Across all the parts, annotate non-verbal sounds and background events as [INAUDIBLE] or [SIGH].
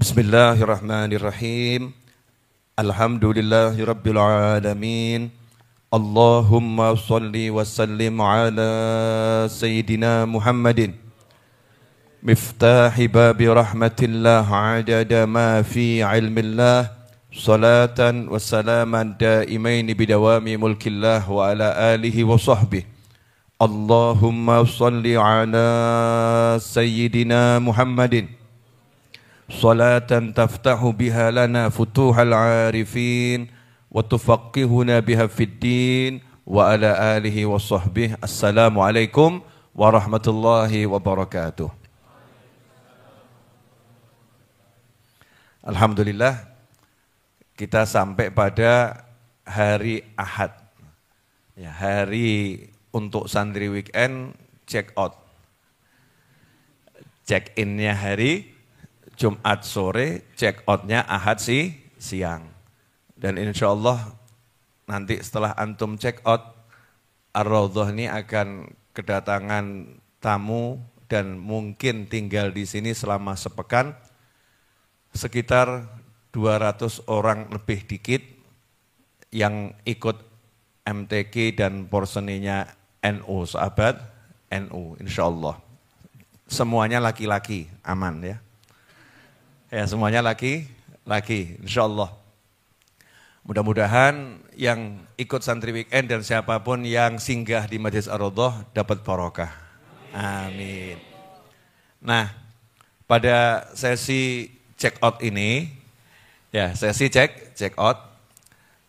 Bismillahirrahmanirrahim. Alhamdulillahirabbil alamin. Allahumma salli wa sallim ala sayyidina Muhammadin. Miftahi bab rahmatillah adada ma fi ilmillah. Salatan wa salaman daimaini bidawami mulkillah wa ala alihi wa sahbihi. Allahumma salli ala sayyidina Muhammadin. صلاة تفتح بها لنا فتوح العارفين وتفقهنا بها في الدين وعلى آله وصحبه السلام عليكم ورحمة الله وبركاته Alhamdulillah kita sampai pada hari Ahad. Ya, hari untuk santri weekend check out. Check innya hari Jumat sore, check outnya Ahad sih siang. Dan insya Allah nanti setelah antum check out, ar ini akan kedatangan tamu dan mungkin tinggal di sini selama sepekan sekitar 200 orang lebih dikit yang ikut MTQ dan porseninya NU, sahabat NU, insya Allah. Semuanya laki-laki, aman ya. Ya semuanya lagi, lagi insya Allah. Mudah-mudahan yang ikut santri weekend dan siapapun yang singgah di Majelis ar dapat barokah. Amin. Nah, pada sesi check out ini, ya sesi check, check out,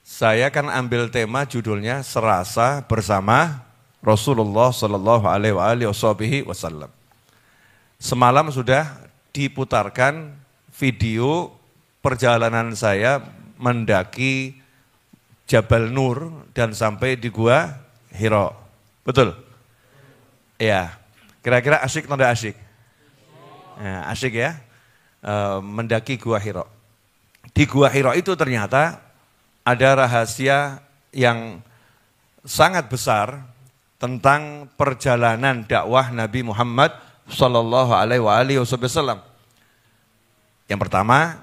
saya akan ambil tema judulnya Serasa Bersama Rasulullah Shallallahu Alaihi Wasallam. Semalam sudah diputarkan video perjalanan saya mendaki Jabal Nur dan sampai di gua Hiro. Betul? Iya. Ya. Kira-kira asik atau tidak asik? Ya, asik ya. E, mendaki gua Hiro. Di gua Hiro itu ternyata ada rahasia yang sangat besar tentang perjalanan dakwah Nabi Muhammad Sallallahu Alaihi Wasallam. Yang pertama,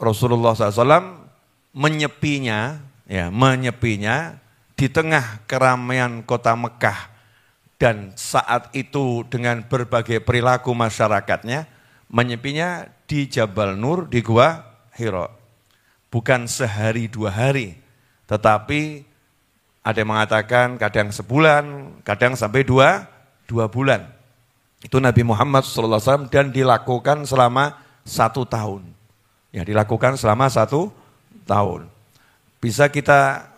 Rasulullah SAW menyepinya, ya, menyepinya di tengah keramaian kota Mekah dan saat itu dengan berbagai perilaku masyarakatnya menyepinya di Jabal Nur di gua Hiro. Bukan sehari dua hari, tetapi ada yang mengatakan kadang sebulan, kadang sampai dua, dua bulan. Itu Nabi Muhammad SAW dan dilakukan selama satu tahun. Ya dilakukan selama satu tahun. Bisa kita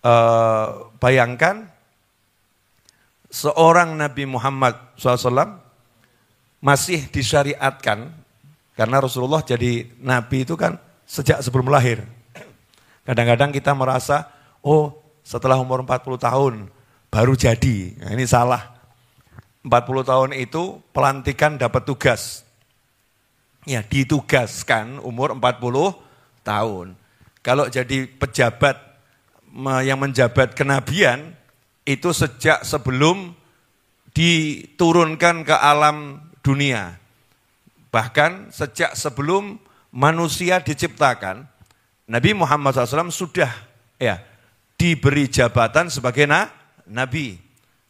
uh, bayangkan seorang Nabi Muhammad SAW masih disyariatkan karena Rasulullah jadi Nabi itu kan sejak sebelum lahir. Kadang-kadang kita merasa, oh setelah umur 40 tahun baru jadi. Nah, ini salah. 40 tahun itu pelantikan dapat tugas ya ditugaskan umur 40 tahun. Kalau jadi pejabat yang menjabat kenabian itu sejak sebelum diturunkan ke alam dunia. Bahkan sejak sebelum manusia diciptakan, Nabi Muhammad SAW sudah ya diberi jabatan sebagai na, nabi.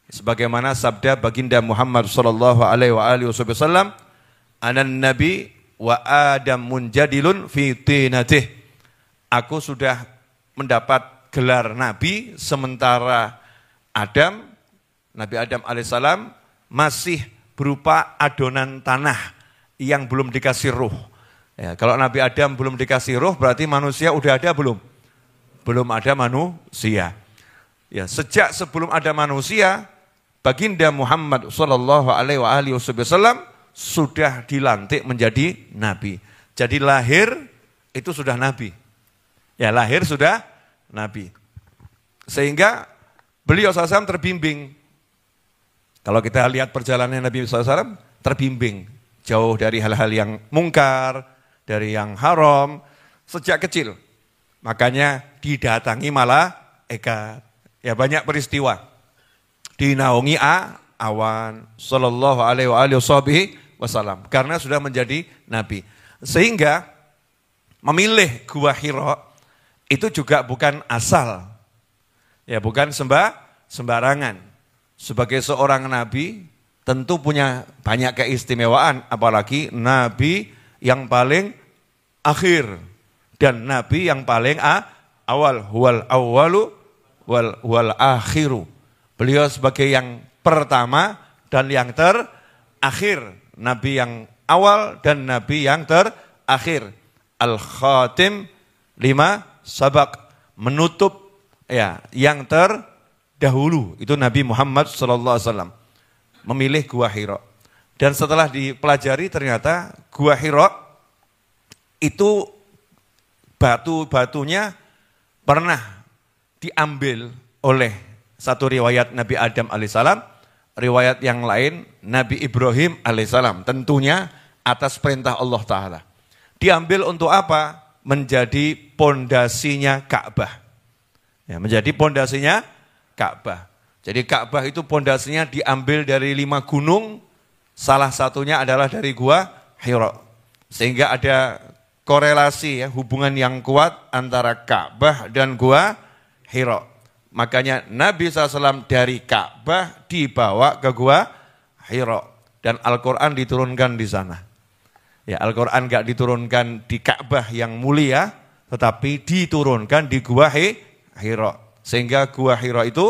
Sebagaimana sabda baginda Muhammad SAW, alaihi "Anan nabi wa adam munjadilun fitinatih Aku sudah mendapat gelar nabi sementara Adam Nabi Adam alaihissalam masih berupa adonan tanah yang belum dikasih ruh. Ya, kalau Nabi Adam belum dikasih ruh berarti manusia udah ada belum? Belum ada manusia. Ya, sejak sebelum ada manusia, baginda Muhammad sallallahu alaihi wasallam sudah dilantik menjadi nabi. Jadi lahir itu sudah nabi. Ya lahir sudah nabi. Sehingga beliau SAW terbimbing. Kalau kita lihat perjalanan Nabi SAW, terbimbing. Jauh dari hal-hal yang mungkar, dari yang haram, sejak kecil. Makanya didatangi malah eka Ya banyak peristiwa. Dinaungi A, awan. Sallallahu alaihi wa alihi wasallam karena sudah menjadi nabi. Sehingga memilih gua Hiro itu juga bukan asal. Ya, bukan sembah sembarangan. Sebagai seorang nabi tentu punya banyak keistimewaan apalagi nabi yang paling akhir dan nabi yang paling a, awal huwal awalu wal wal akhiru. Beliau sebagai yang pertama dan yang terakhir nabi yang awal dan nabi yang terakhir. Al-Khatim lima sabak menutup ya yang terdahulu itu Nabi Muhammad sallallahu alaihi wasallam memilih gua Hira. Dan setelah dipelajari ternyata gua Hira itu batu-batunya pernah diambil oleh satu riwayat Nabi Adam alaihissalam riwayat yang lain Nabi Ibrahim alaihissalam tentunya atas perintah Allah Ta'ala. Diambil untuk apa? Menjadi pondasinya Ka'bah. Ya, menjadi pondasinya Ka'bah. Jadi Ka'bah itu pondasinya diambil dari lima gunung, salah satunya adalah dari gua Hira. Sehingga ada korelasi ya, hubungan yang kuat antara Ka'bah dan gua Hira. Makanya Nabi SAW dari Ka'bah dibawa ke gua Hiro. Dan Al-Quran diturunkan di sana. Ya Al-Quran gak diturunkan di Ka'bah yang mulia, tetapi diturunkan di gua Hiro. Sehingga gua Hiro itu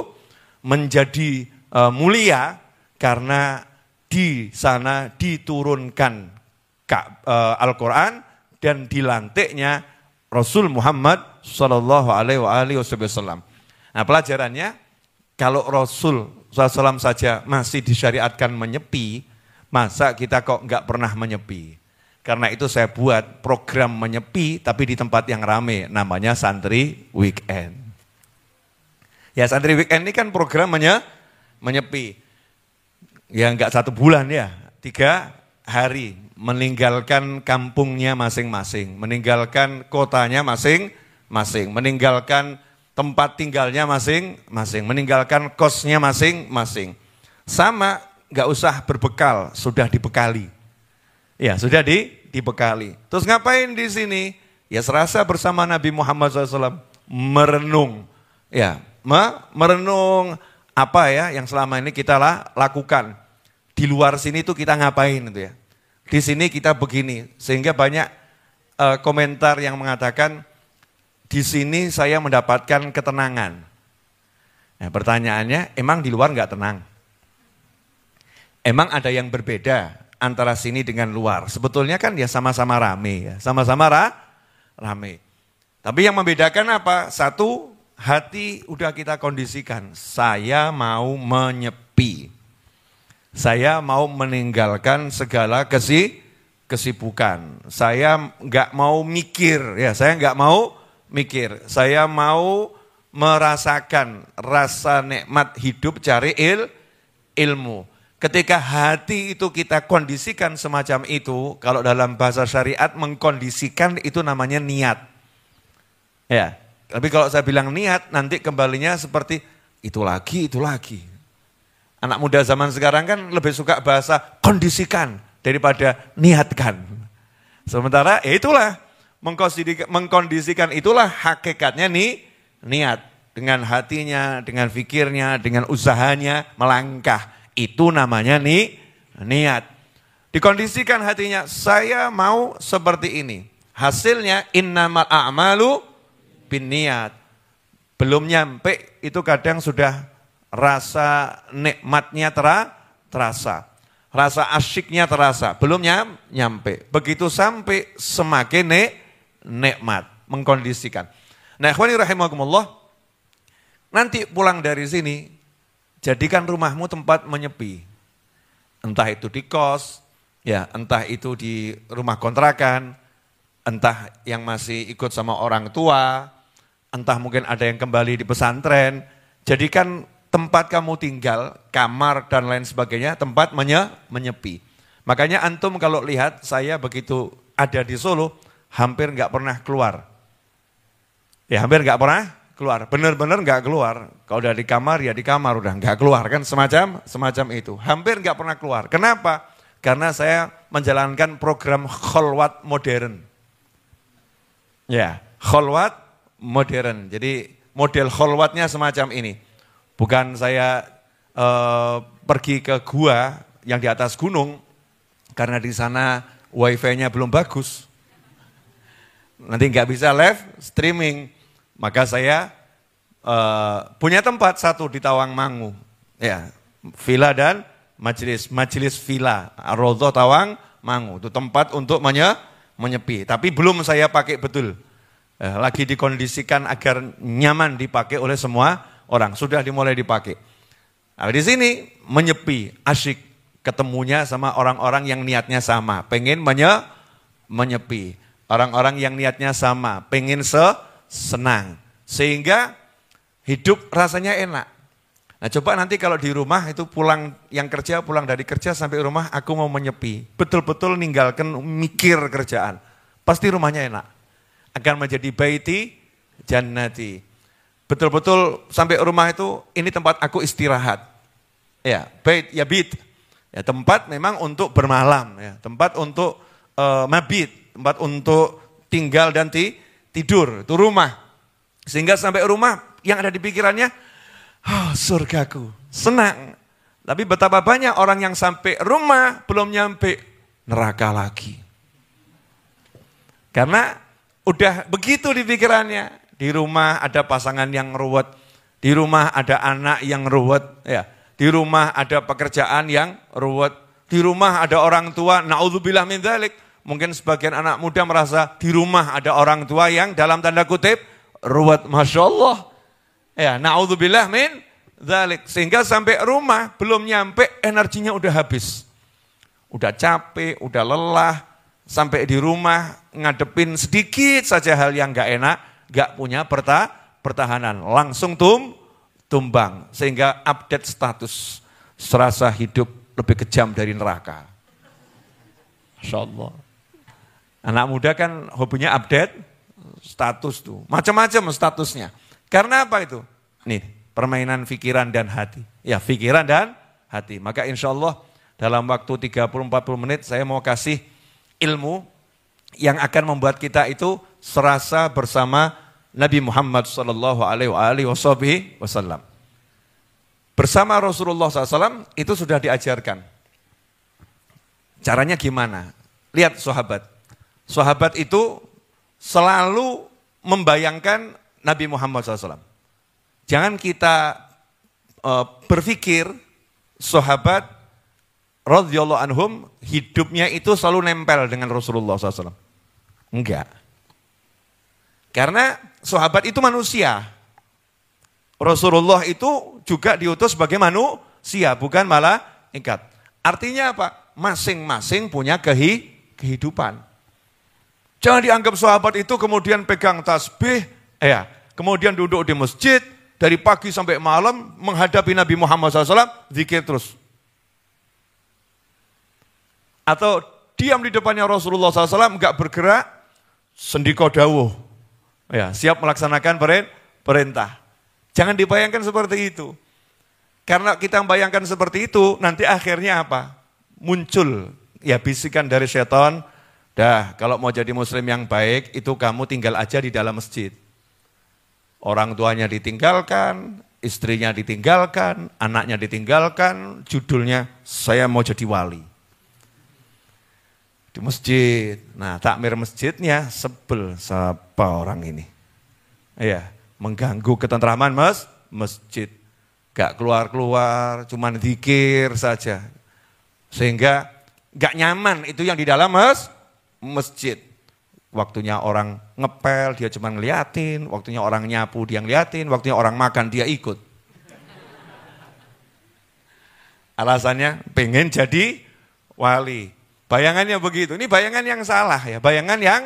menjadi uh, mulia karena di sana diturunkan e, Al-Quran dan dilantiknya Rasul Muhammad Shallallahu Alaihi Wasallam. Nah pelajarannya, kalau Rasul SAW saja masih disyariatkan menyepi, masa kita kok nggak pernah menyepi? Karena itu saya buat program menyepi tapi di tempat yang rame, namanya Santri Weekend. Ya Santri Weekend ini kan program menyepi. Ya nggak satu bulan ya, tiga hari meninggalkan kampungnya masing-masing, meninggalkan kotanya masing-masing, meninggalkan tempat tinggalnya masing-masing, meninggalkan kosnya masing-masing. Sama, nggak usah berbekal, sudah dibekali. Ya, sudah di, dibekali. Terus ngapain di sini? Ya serasa bersama Nabi Muhammad SAW merenung. Ya, me, merenung apa ya yang selama ini kita lah, lakukan. Di luar sini tuh kita ngapain itu ya. Di sini kita begini, sehingga banyak uh, komentar yang mengatakan, di sini saya mendapatkan ketenangan. Nah, pertanyaannya, emang di luar nggak tenang? Emang ada yang berbeda antara sini dengan luar? Sebetulnya kan ya sama-sama rame, ya. sama-sama ra, rame. Tapi yang membedakan apa? Satu, hati udah kita kondisikan. Saya mau menyepi. Saya mau meninggalkan segala kesi, kesibukan. Saya nggak mau mikir, ya saya nggak mau mikir, saya mau merasakan rasa nikmat hidup cari il, ilmu. Ketika hati itu kita kondisikan semacam itu, kalau dalam bahasa syariat mengkondisikan itu namanya niat. Ya, tapi kalau saya bilang niat, nanti kembalinya seperti itu lagi, itu lagi. Anak muda zaman sekarang kan lebih suka bahasa kondisikan daripada niatkan. Sementara ya itulah mengkondisikan itulah hakikatnya nih niat dengan hatinya, dengan fikirnya, dengan usahanya melangkah. Itu namanya nih niat. Dikondisikan hatinya, saya mau seperti ini. Hasilnya innamal a'malu bin niat. Belum nyampe itu kadang sudah rasa nikmatnya tera, terasa. Rasa asyiknya terasa. Belum nyampe. Begitu sampai semakin nih nikmat, mengkondisikan. Nah, ikhwani rahimakumullah, nanti pulang dari sini, jadikan rumahmu tempat menyepi. Entah itu di kos, ya, entah itu di rumah kontrakan, entah yang masih ikut sama orang tua, entah mungkin ada yang kembali di pesantren. Jadikan tempat kamu tinggal, kamar dan lain sebagainya, tempat menye, menyepi. Makanya antum kalau lihat saya begitu ada di Solo, hampir nggak pernah keluar. Ya hampir nggak pernah keluar, Bener-bener nggak keluar. Kalau udah di kamar ya di kamar udah nggak keluar kan semacam semacam itu. Hampir nggak pernah keluar. Kenapa? Karena saya menjalankan program kholwat modern. Ya, kholwat modern. Jadi model kholwatnya semacam ini. Bukan saya e, pergi ke gua yang di atas gunung karena di sana wifi-nya belum bagus nanti nggak bisa live streaming, maka saya uh, punya tempat satu di Tawangmangu, ya villa dan majelis majelis villa Tawang Mangu itu tempat untuk menye, menyepi, tapi belum saya pakai betul, uh, lagi dikondisikan agar nyaman dipakai oleh semua orang, sudah dimulai dipakai. Nah, di sini menyepi, asyik ketemunya sama orang-orang yang niatnya sama, pengen menye, menyepi. Orang-orang yang niatnya sama, pengen se senang. Sehingga hidup rasanya enak. Nah coba nanti kalau di rumah itu pulang yang kerja, pulang dari kerja sampai rumah aku mau menyepi. Betul-betul ninggalkan mikir kerjaan. Pasti rumahnya enak. Akan menjadi baiti jannati. Betul-betul sampai rumah itu ini tempat aku istirahat. Ya, bait ya bit. Ya tempat memang untuk bermalam ya, tempat untuk uh, mabit tempat untuk tinggal dan ti, tidur, itu rumah. Sehingga sampai rumah yang ada di pikirannya, oh, surgaku, senang. Tapi betapa banyak orang yang sampai rumah belum nyampe neraka lagi. Karena udah begitu di pikirannya. Di rumah ada pasangan yang ruwet, di rumah ada anak yang ruwet, ya. Di rumah ada pekerjaan yang ruwet, di rumah ada orang tua, naudzubillah min dzalik mungkin sebagian anak muda merasa di rumah ada orang tua yang dalam tanda kutip ruwet, masya Allah. Ya, naudzubillah min dalik Sehingga sampai rumah belum nyampe energinya udah habis. Udah capek, udah lelah, sampai di rumah ngadepin sedikit saja hal yang gak enak, gak punya perta, pertahanan. Langsung tum, tumbang. Sehingga update status, serasa hidup lebih kejam dari neraka. Masya Allah. Anak muda kan hobinya update status tuh, macam-macam statusnya. Karena apa itu? Nih, permainan pikiran dan hati. Ya, pikiran dan hati. Maka insya Allah dalam waktu 30-40 menit saya mau kasih ilmu yang akan membuat kita itu serasa bersama Nabi Muhammad Sallallahu Alaihi Wasallam. Bersama Rasulullah SAW itu sudah diajarkan. Caranya gimana? Lihat sahabat, Sahabat itu selalu membayangkan Nabi Muhammad SAW. Jangan kita uh, berpikir sahabat radhiyallahu anhum hidupnya itu selalu nempel dengan Rasulullah SAW. Enggak. Karena sahabat itu manusia. Rasulullah itu juga diutus sebagai manusia, bukan malah ikat. Artinya apa? Masing-masing punya kehidupan. Jangan dianggap sahabat itu kemudian pegang tasbih, eh, ya, kemudian duduk di masjid, dari pagi sampai malam menghadapi Nabi Muhammad SAW, zikir terus. Atau diam di depannya Rasulullah SAW, nggak bergerak, sendiko dawuh. Ya, siap melaksanakan perintah. Jangan dibayangkan seperti itu. Karena kita bayangkan seperti itu, nanti akhirnya apa? Muncul ya bisikan dari setan, Dah, kalau mau jadi muslim yang baik, itu kamu tinggal aja di dalam masjid. Orang tuanya ditinggalkan, istrinya ditinggalkan, anaknya ditinggalkan, judulnya saya mau jadi wali. Di masjid, nah takmir masjidnya sebel siapa orang ini. Iya, mengganggu ketentraman mas, masjid. Gak keluar-keluar, cuman dikir saja. Sehingga gak nyaman itu yang di dalam mas, masjid. Waktunya orang ngepel, dia cuma ngeliatin. Waktunya orang nyapu, dia ngeliatin. Waktunya orang makan, dia ikut. Alasannya pengen jadi wali. Bayangannya begitu. Ini bayangan yang salah ya, bayangan yang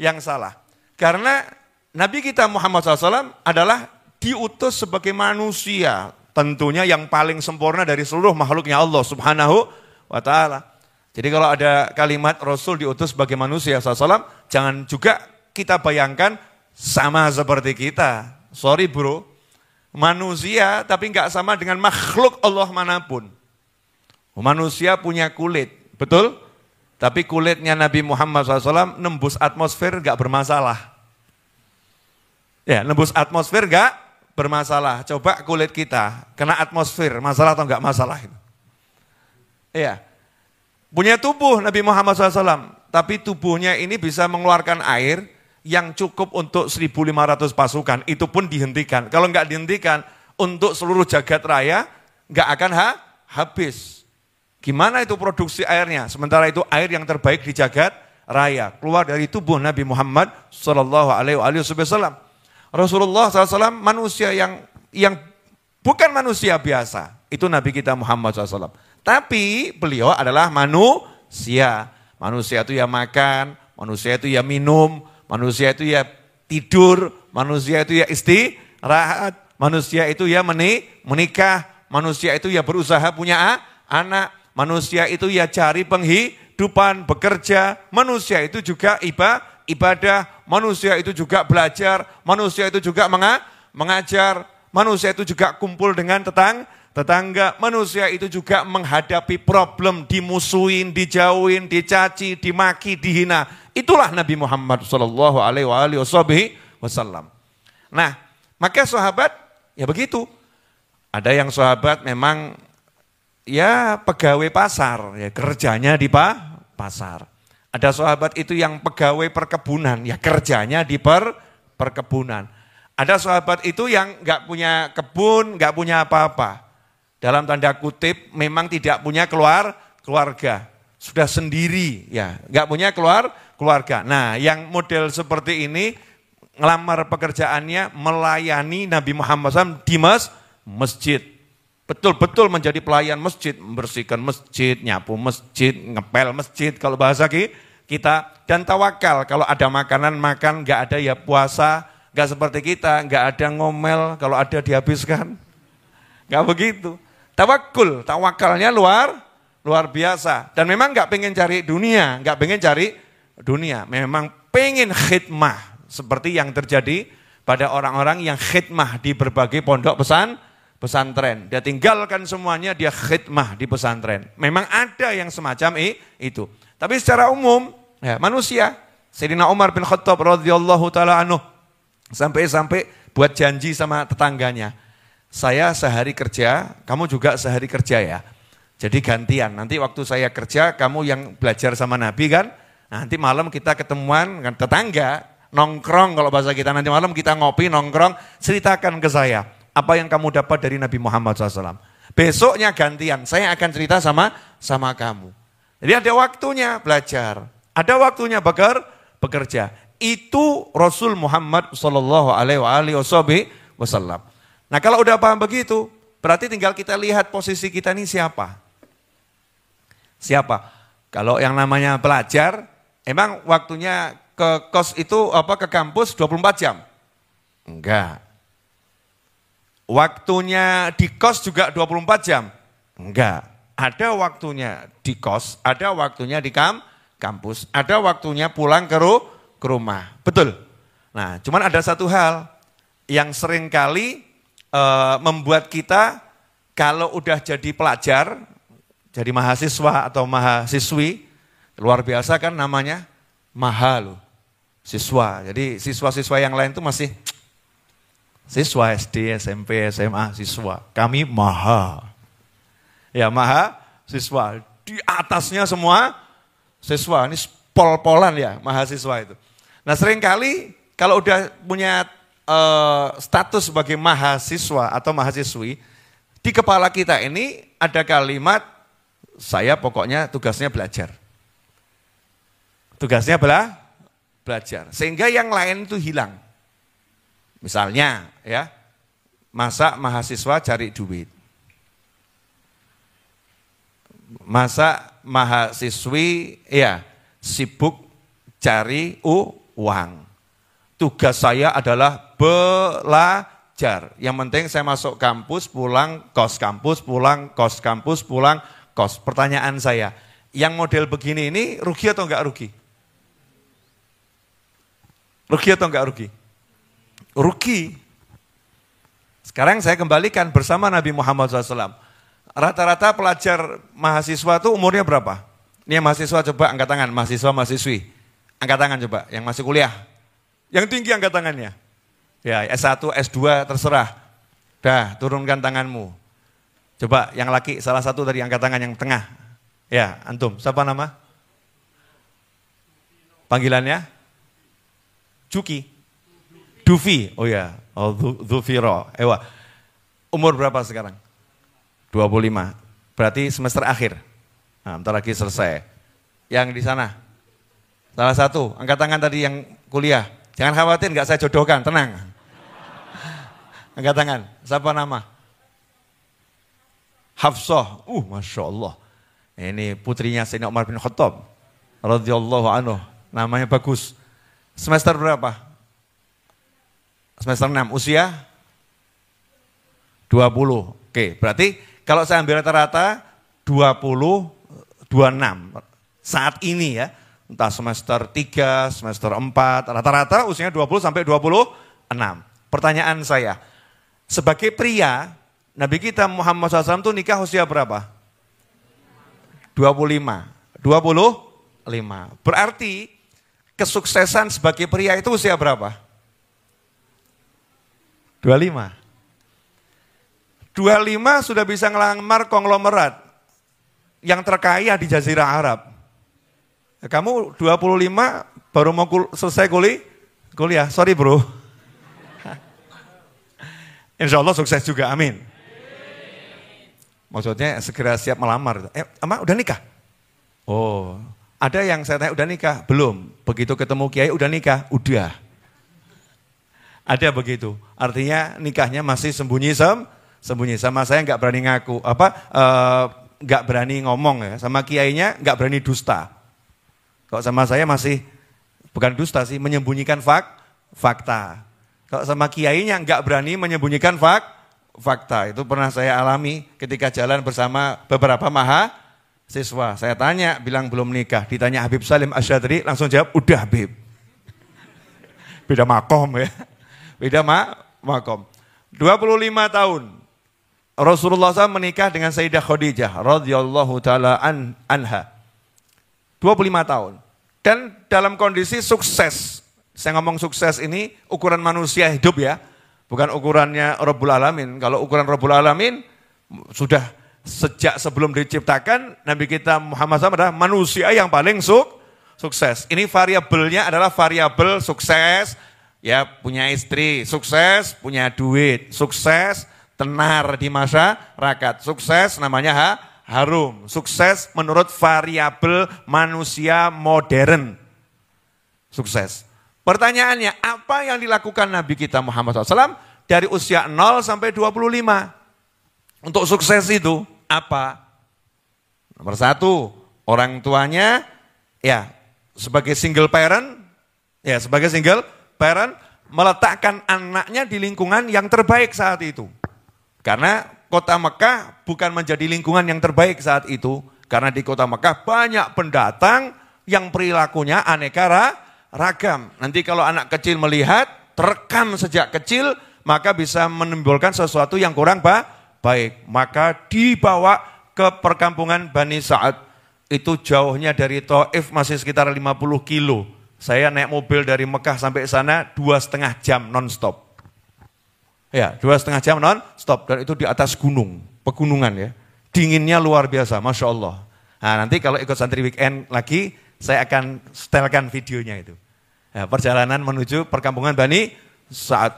yang salah. Karena Nabi kita Muhammad SAW adalah diutus sebagai manusia, tentunya yang paling sempurna dari seluruh makhluknya Allah Subhanahu wa taala. Jadi kalau ada kalimat Rasul diutus sebagai manusia SAW, jangan juga kita bayangkan sama seperti kita. Sorry bro, manusia tapi nggak sama dengan makhluk Allah manapun. Manusia punya kulit, betul? Tapi kulitnya Nabi Muhammad SAW nembus atmosfer nggak bermasalah. Ya, nembus atmosfer nggak bermasalah. Coba kulit kita kena atmosfer, masalah atau nggak masalah Iya, Punya tubuh Nabi Muhammad SAW, tapi tubuhnya ini bisa mengeluarkan air yang cukup untuk 1.500 pasukan, itu pun dihentikan. Kalau nggak dihentikan, untuk seluruh jagat raya nggak akan ha habis. Gimana itu produksi airnya? Sementara itu air yang terbaik di jagat raya keluar dari tubuh Nabi Muhammad SAW. Rasulullah SAW manusia yang yang bukan manusia biasa. Itu Nabi kita Muhammad SAW. Tapi beliau adalah manusia. Manusia itu ya makan, manusia itu ya minum, manusia itu ya tidur, manusia itu ya istirahat, manusia itu ya menikah, manusia itu ya berusaha punya anak, manusia itu ya cari penghidupan, bekerja, manusia itu juga iba, ibadah, manusia itu juga belajar, manusia itu juga mengajar, manusia itu juga kumpul dengan tetang, Tetangga manusia itu juga menghadapi problem, dimusuhin, dijauhin, dicaci, dimaki, dihina. Itulah Nabi Muhammad Shallallahu Alaihi Wasallam. Nah, maka sahabat ya begitu. Ada yang sahabat memang ya pegawai pasar, ya kerjanya di pa, pasar. Ada sahabat itu yang pegawai perkebunan, ya kerjanya di per, perkebunan. Ada sahabat itu yang nggak punya kebun, nggak punya apa-apa dalam tanda kutip memang tidak punya keluar keluarga, sudah sendiri ya, nggak punya keluar keluarga. Nah, yang model seperti ini ngelamar pekerjaannya melayani Nabi Muhammad SAW di mas, masjid. Betul-betul menjadi pelayan masjid, membersihkan masjid, nyapu masjid, ngepel masjid kalau bahasa kita. Dan tawakal, kalau ada makanan makan, nggak ada ya puasa, nggak seperti kita, nggak ada ngomel kalau ada dihabiskan. Nggak begitu. Tawakul, tawakalnya luar luar biasa. Dan memang nggak pengen cari dunia, nggak pengen cari dunia. Memang pengen khidmah seperti yang terjadi pada orang-orang yang khidmah di berbagai pondok pesan pesantren. Dia tinggalkan semuanya, dia khidmah di pesantren. Memang ada yang semacam itu. Tapi secara umum ya, manusia Sayyidina Umar bin Khattab radhiyallahu taala anhu sampai-sampai buat janji sama tetangganya saya sehari kerja, kamu juga sehari kerja ya. Jadi gantian, nanti waktu saya kerja kamu yang belajar sama Nabi kan, nah, nanti malam kita ketemuan kan tetangga, nongkrong kalau bahasa kita, nanti malam kita ngopi, nongkrong, ceritakan ke saya apa yang kamu dapat dari Nabi Muhammad SAW. Besoknya gantian, saya akan cerita sama sama kamu. Jadi ada waktunya belajar, ada waktunya beker, bekerja. Itu Rasul Muhammad SAW. Nah kalau udah paham begitu, berarti tinggal kita lihat posisi kita ini siapa. Siapa? Kalau yang namanya belajar, emang waktunya ke kos itu apa ke kampus 24 jam? Enggak. Waktunya di kos juga 24 jam? Enggak. Ada waktunya di kos, ada waktunya di kam, kampus, ada waktunya pulang ke, ru, ke rumah. Betul. Nah, cuman ada satu hal yang sering kali uh, membuat kita kalau udah jadi pelajar, jadi mahasiswa atau mahasiswi, luar biasa kan namanya mahal loh, siswa. Jadi siswa-siswa yang lain itu masih siswa SD, SMP, SMA, siswa. Kami mahal. Ya maha siswa. Di atasnya semua siswa. Ini pol-polan ya mahasiswa itu. Nah seringkali kalau udah punya Eh, status sebagai mahasiswa atau mahasiswi, di kepala kita ini ada kalimat, saya pokoknya tugasnya belajar. Tugasnya bela, belajar. Sehingga yang lain itu hilang. Misalnya ya, masa mahasiswa cari duit. Masa mahasiswi ya sibuk cari uang. Tugas saya adalah belajar. Yang penting saya masuk kampus, pulang kos kampus, pulang kos kampus, pulang kos. Pertanyaan saya, yang model begini ini rugi atau enggak rugi? Rugi atau enggak rugi? Rugi. Sekarang saya kembalikan bersama Nabi Muhammad SAW. Rata-rata pelajar mahasiswa itu umurnya berapa? Ini yang mahasiswa coba angkat tangan, mahasiswa mahasiswi. Angkat tangan coba, yang masih kuliah. Yang tinggi angkat tangannya. Ya, S1, S2 terserah. Dah, turunkan tanganmu. Coba yang laki salah satu dari angkat tangan yang tengah. Ya, antum. Siapa nama? Panggilannya? Cuki. Dufi. Oh ya, oh, Dufiro. Ewa. Umur berapa sekarang? 25. Berarti semester akhir. Nah, bentar lagi selesai. Yang di sana? Salah satu, angkat tangan tadi yang kuliah. Jangan khawatir, nggak saya jodohkan, tenang. Angkat tangan. Siapa nama? Hafsah. Uh, Masya Allah. Ini putrinya Sayyidina Umar bin Khattab. radhiyallahu anhu. Namanya bagus. Semester berapa? Semester 6. Usia? 20. Oke, berarti kalau saya ambil rata-rata 20, 26. Saat ini ya. Entah semester 3, semester 4, rata-rata usianya 20 sampai 26. Pertanyaan saya, sebagai pria, Nabi kita Muhammad SAW itu nikah usia berapa? 25. 25. Berarti kesuksesan sebagai pria itu usia berapa? 25. 25 sudah bisa ngelamar konglomerat yang terkaya di Jazirah Arab. Kamu 25 baru mau kul selesai kuliah? Kuliah, sorry bro. Insya Allah sukses juga, amin. Maksudnya segera siap melamar. Eh, emang udah nikah? Oh, ada yang saya tanya udah nikah? Belum. Begitu ketemu kiai udah nikah? Udah. Ada begitu. Artinya nikahnya masih sembunyi sem, sembunyi. Sama saya nggak berani ngaku apa? Eh, nggak e, berani ngomong ya. Sama kiainya nggak berani dusta. Kok sama saya masih bukan dusta sih, menyembunyikan fak, fakta. Kalau sama yang nggak berani menyembunyikan fak, fakta. Itu pernah saya alami ketika jalan bersama beberapa maha siswa. Saya tanya, bilang belum nikah. Ditanya Habib Salim Asyadri, langsung jawab, udah Habib. Beda makom ya. Beda ma makom. 25 tahun. Rasulullah SAW menikah dengan Sayyidah Khadijah radhiyallahu taala an, anha. 25 tahun. Dan dalam kondisi sukses saya ngomong sukses ini ukuran manusia hidup ya, bukan ukurannya Rabbul Alamin. Kalau ukuran Rabbul Alamin sudah sejak sebelum diciptakan Nabi kita Muhammad SAW adalah manusia yang paling suk, sukses. Ini variabelnya adalah variabel sukses, ya punya istri, sukses, punya duit, sukses, tenar di masa rakyat, sukses namanya ha, harum, sukses menurut variabel manusia modern. Sukses. Pertanyaannya, apa yang dilakukan Nabi kita Muhammad SAW dari usia 0 sampai 25? Untuk sukses itu apa? Nomor satu, orang tuanya ya sebagai single parent, ya sebagai single parent meletakkan anaknya di lingkungan yang terbaik saat itu. Karena kota Mekah bukan menjadi lingkungan yang terbaik saat itu, karena di kota Mekah banyak pendatang yang perilakunya aneka ragam. Nanti kalau anak kecil melihat, terekam sejak kecil, maka bisa menimbulkan sesuatu yang kurang ba baik. Maka dibawa ke perkampungan Bani Sa'ad. Itu jauhnya dari Taif masih sekitar 50 kilo. Saya naik mobil dari Mekah sampai sana dua setengah jam nonstop. Ya, dua setengah jam non stop dan itu di atas gunung, pegunungan ya. Dinginnya luar biasa, masya Allah. Nah, nanti kalau ikut santri weekend lagi, saya akan setelkan videonya itu. Ya, perjalanan menuju perkampungan Bani Saat.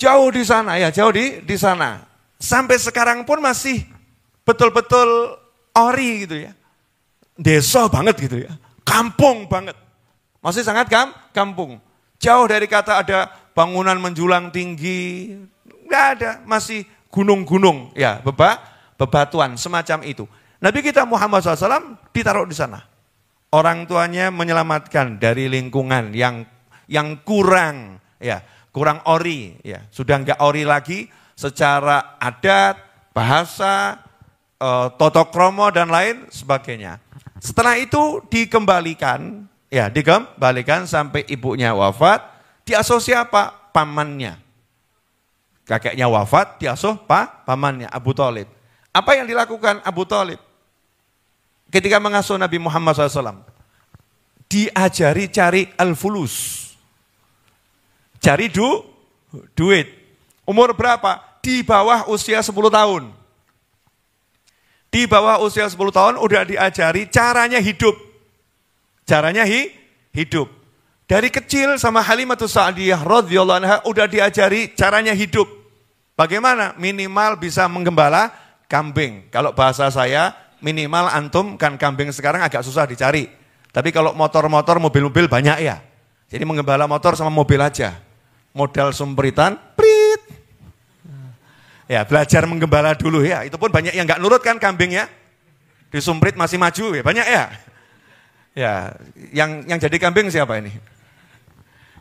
Jauh di sana ya, jauh di di sana. Sampai sekarang pun masih betul-betul ori gitu ya. Desa banget gitu ya. Kampung banget. Masih sangat kam kampung. Jauh dari kata ada bangunan menjulang tinggi. Enggak ada, masih gunung-gunung ya, beba, bebatuan semacam itu. Nabi kita Muhammad SAW ditaruh di sana orang tuanya menyelamatkan dari lingkungan yang yang kurang ya kurang ori ya sudah nggak ori lagi secara adat bahasa e, toto kromo dan lain sebagainya setelah itu dikembalikan ya dikembalikan sampai ibunya wafat diasuh siapa pamannya kakeknya wafat diasuh pak pamannya Abu Talib apa yang dilakukan Abu Talib ketika mengasuh Nabi Muhammad SAW, diajari cari al-fulus. Cari du, duit. Umur berapa? Di bawah usia 10 tahun. Di bawah usia 10 tahun udah diajari caranya hidup. Caranya hi, hidup. Dari kecil sama Halimatus Sa'diyah radhiyallahu anha udah diajari caranya hidup. Bagaimana? Minimal bisa menggembala kambing. Kalau bahasa saya minimal antum kan kambing sekarang agak susah dicari. Tapi kalau motor-motor, mobil-mobil banyak ya. Jadi mengembala motor sama mobil aja. Modal sumperitan, prit. Ya belajar menggembala dulu ya. Itu pun banyak yang nggak nurut kan kambing ya. Di sumprit masih maju ya, banyak ya. Ya, yang yang jadi kambing siapa ini?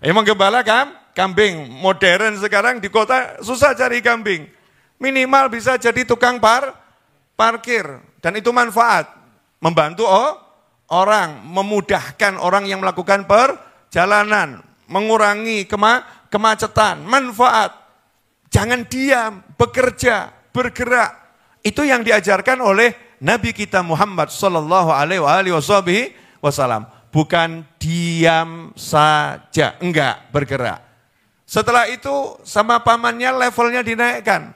Emang eh, gembala kan? Kambing modern sekarang di kota susah cari kambing. Minimal bisa jadi tukang par parkir dan itu manfaat membantu oh, orang memudahkan orang yang melakukan perjalanan mengurangi kema kemacetan manfaat jangan diam bekerja bergerak itu yang diajarkan oleh Nabi kita Muhammad Shallallahu Alaihi Wasallam bukan diam saja enggak bergerak setelah itu sama pamannya levelnya dinaikkan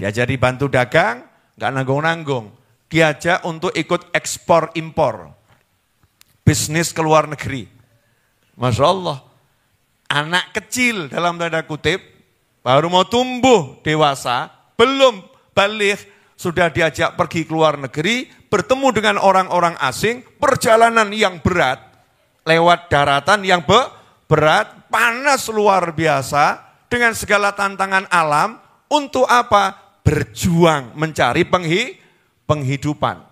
diajari bantu dagang nggak nanggung-nanggung. Diajak untuk ikut ekspor impor. Bisnis ke luar negeri. Masya Allah. Anak kecil dalam tanda kutip, baru mau tumbuh dewasa, belum balik, sudah diajak pergi ke luar negeri, bertemu dengan orang-orang asing, perjalanan yang berat, lewat daratan yang be berat, panas luar biasa, dengan segala tantangan alam, untuk apa? berjuang mencari penghi, penghidupan.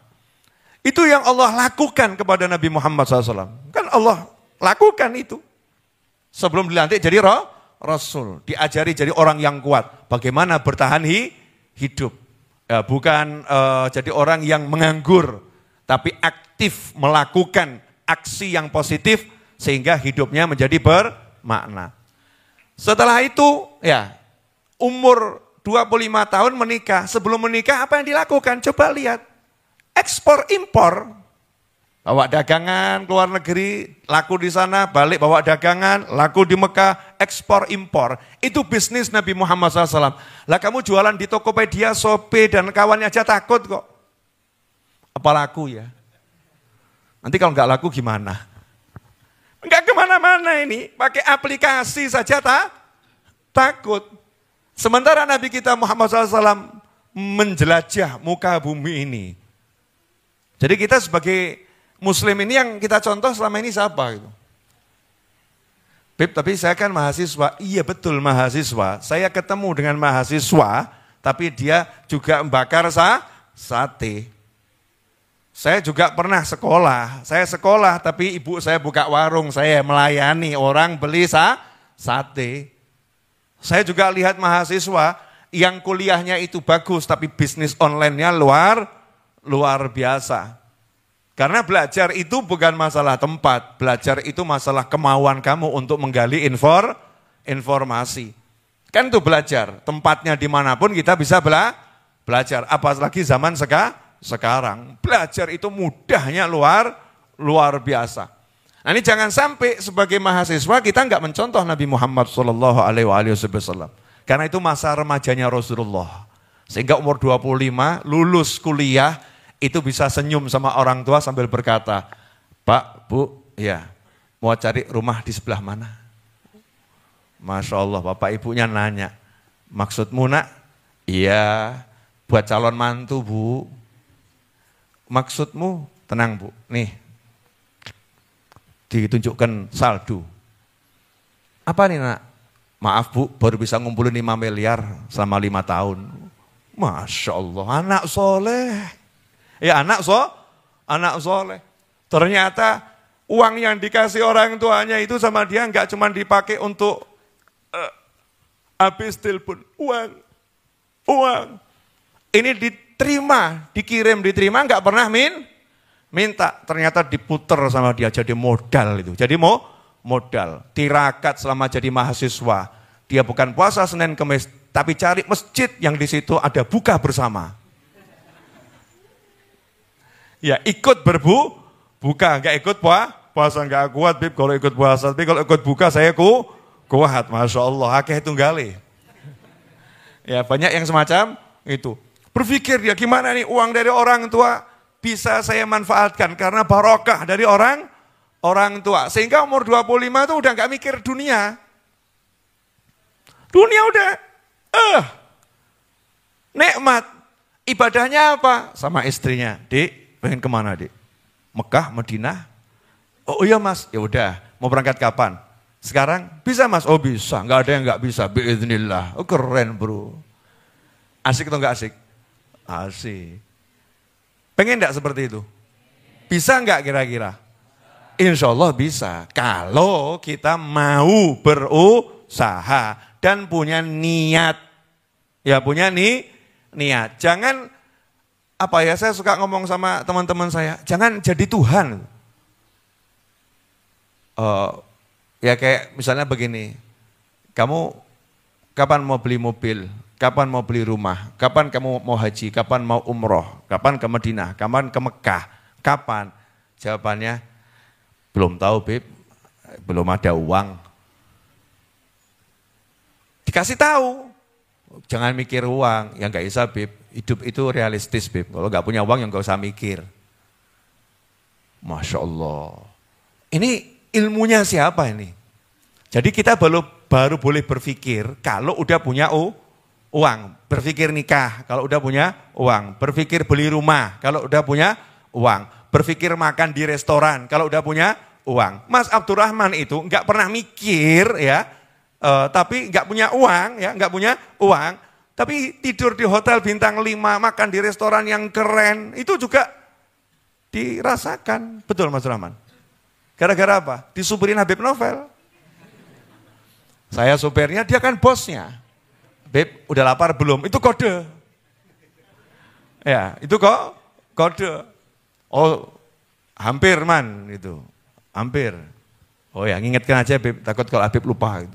Itu yang Allah lakukan kepada Nabi Muhammad SAW. Kan Allah lakukan itu. Sebelum dilantik jadi roh, Rasul. Diajari jadi orang yang kuat. Bagaimana bertahan hi, hidup. Ya, bukan uh, jadi orang yang menganggur. Tapi aktif melakukan aksi yang positif sehingga hidupnya menjadi bermakna. Setelah itu ya umur 25 tahun menikah. Sebelum menikah apa yang dilakukan? Coba lihat. Ekspor impor. Bawa dagangan ke luar negeri, laku di sana, balik bawa dagangan, laku di Mekah, ekspor impor. Itu bisnis Nabi Muhammad SAW. Lah kamu jualan di Tokopedia, Shopee, dan kawannya aja takut kok. Apa laku ya? Nanti kalau nggak laku gimana? Nggak kemana-mana ini, pakai aplikasi saja tak takut. Sementara Nabi kita Muhammad SAW menjelajah muka bumi ini. Jadi kita sebagai muslim ini yang kita contoh selama ini siapa? Gitu. tapi saya kan mahasiswa. Iya betul mahasiswa. Saya ketemu dengan mahasiswa, tapi dia juga membakar sa sate. Saya juga pernah sekolah. Saya sekolah, tapi ibu saya buka warung. Saya melayani orang beli sa sate. Saya juga lihat mahasiswa yang kuliahnya itu bagus tapi bisnis online-nya luar luar biasa. Karena belajar itu bukan masalah tempat, belajar itu masalah kemauan kamu untuk menggali infor, informasi. Kan itu belajar, tempatnya dimanapun kita bisa bela, belajar. Apalagi zaman seka, sekarang, belajar itu mudahnya luar luar biasa. Nah ini jangan sampai sebagai mahasiswa kita nggak mencontoh Nabi Muhammad Shallallahu Alaihi Wasallam. Karena itu masa remajanya Rasulullah. Sehingga umur 25 lulus kuliah itu bisa senyum sama orang tua sambil berkata, Pak, Bu, ya mau cari rumah di sebelah mana? Masya Allah, bapak ibunya nanya, maksudmu nak? Iya, buat calon mantu bu. Maksudmu, tenang bu, nih ditunjukkan saldo. Apa nih nak? Maaf bu, baru bisa ngumpulin 5 miliar selama 5 tahun. Masya Allah, anak soleh. Ya anak so, anak soleh. Ternyata uang yang dikasih orang tuanya itu sama dia nggak cuma dipakai untuk uh, habis telepon. Uang, uang. Ini diterima, dikirim, diterima nggak pernah min, Minta ternyata diputer sama dia jadi modal itu. Jadi mau modal. Tirakat selama jadi mahasiswa. Dia bukan puasa Senin Kemis, tapi cari masjid yang di situ ada buka bersama. Ya ikut berbu, buka, nggak ikut puas puasa nggak kuat, bib kalau ikut puasa, tapi kalau ikut buka saya ku kuat, masya Allah, akeh tunggali. Ya banyak yang semacam itu. Berpikir dia gimana nih uang dari orang tua bisa saya manfaatkan karena barokah dari orang orang tua. Sehingga umur 25 itu udah nggak mikir dunia. Dunia udah eh uh, nikmat. Ibadahnya apa? Sama istrinya. dik pengen kemana dik Mekah, Madinah? Oh iya mas, ya udah. Mau berangkat kapan? Sekarang bisa mas? Oh bisa, nggak ada yang nggak bisa. Biiznillah. Oh keren bro. Asik atau enggak asik? Asik. Pengen tidak seperti itu? Bisa nggak kira-kira? Insya Allah bisa. Kalau kita mau berusaha dan punya niat. Ya punya ni niat. Jangan apa ya saya suka ngomong sama teman-teman saya. Jangan jadi Tuhan. Uh, ya kayak misalnya begini. Kamu kapan mau beli mobil? kapan mau beli rumah, kapan kamu mau haji, kapan mau umroh, kapan ke Madinah, kapan ke Mekah, kapan? Jawabannya, belum tahu Bib, belum ada uang. Dikasih tahu, jangan mikir uang, yang gak bisa Bib, hidup itu realistis Bib, kalau gak punya uang yang gak usah mikir. Masya Allah. Ini ilmunya siapa ini? Jadi kita baru baru boleh berpikir kalau udah punya oh, uang, berpikir nikah kalau udah punya uang, berpikir beli rumah kalau udah punya uang, berpikir makan di restoran kalau udah punya uang. Mas Abdurrahman itu nggak pernah mikir ya, uh, tapi nggak punya uang ya, nggak punya uang, tapi tidur di hotel bintang 5, makan di restoran yang keren, itu juga dirasakan. Betul Mas Rahman? Gara-gara apa? Disupirin Habib Novel. Saya supirnya, dia kan bosnya. Beb, udah lapar belum? Itu kode. Ya, itu kok kode. Oh, hampir man itu. Hampir. Oh ya, ngingetkan aja Beb, takut kalau Habib lupa gitu.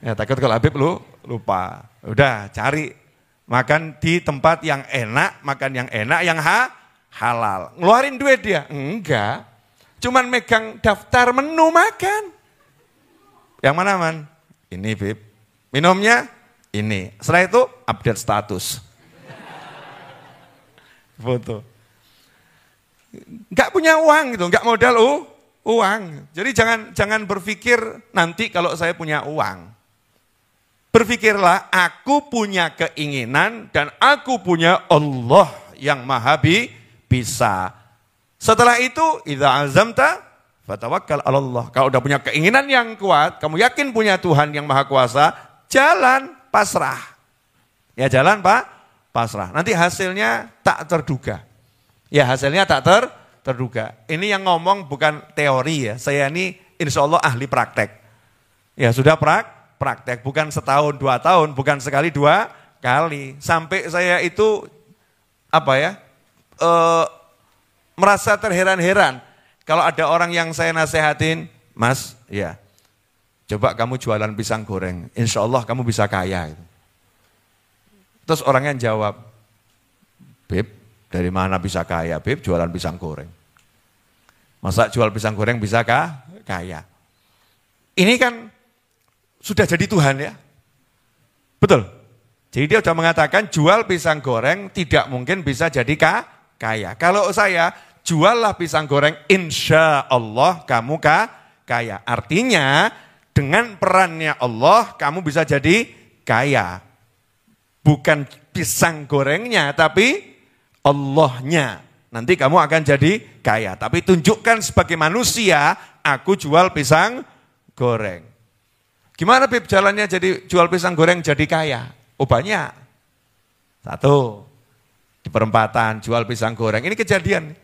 Ya, takut kalau Habib lu lupa. Udah, cari makan di tempat yang enak, makan yang enak, yang ha, halal. Ngeluarin duit dia? Enggak. Cuman megang daftar menu makan. Yang mana man? Ini Bib. Minumnya ini. Setelah itu update status. Foto. Gak punya uang gitu, gak modal uh, uang. Jadi jangan jangan berpikir nanti kalau saya punya uang. Berpikirlah aku punya keinginan dan aku punya Allah yang maha bisa. Setelah itu, idza azamta fatawakkal 'ala Allah. Kalau udah punya keinginan yang kuat, kamu yakin punya Tuhan yang maha kuasa, Jalan pasrah. Ya jalan Pak, pasrah. Nanti hasilnya tak terduga. Ya hasilnya tak ter, terduga. Ini yang ngomong bukan teori ya. Saya ini insya Allah ahli praktek. Ya sudah prak, praktek. Bukan setahun, dua tahun, bukan sekali dua kali. Sampai saya itu apa ya e, merasa terheran-heran. Kalau ada orang yang saya nasehatin, Mas, ya Coba kamu jualan pisang goreng, insya Allah kamu bisa kaya. Terus orangnya jawab, Beb, dari mana bisa kaya? Beb, jualan pisang goreng. Masa jual pisang goreng bisa kah? Kaya. Ini kan sudah jadi Tuhan ya. Betul? Jadi dia sudah mengatakan jual pisang goreng tidak mungkin bisa jadi kah? kaya. Kalau saya, juallah pisang goreng, insya Allah kamu kah? kaya. Artinya dengan perannya Allah kamu bisa jadi kaya. Bukan pisang gorengnya tapi Allahnya. Nanti kamu akan jadi kaya. Tapi tunjukkan sebagai manusia aku jual pisang goreng. Gimana Bib jalannya jadi jual pisang goreng jadi kaya? Oh banyak. Satu, di perempatan jual pisang goreng. Ini kejadian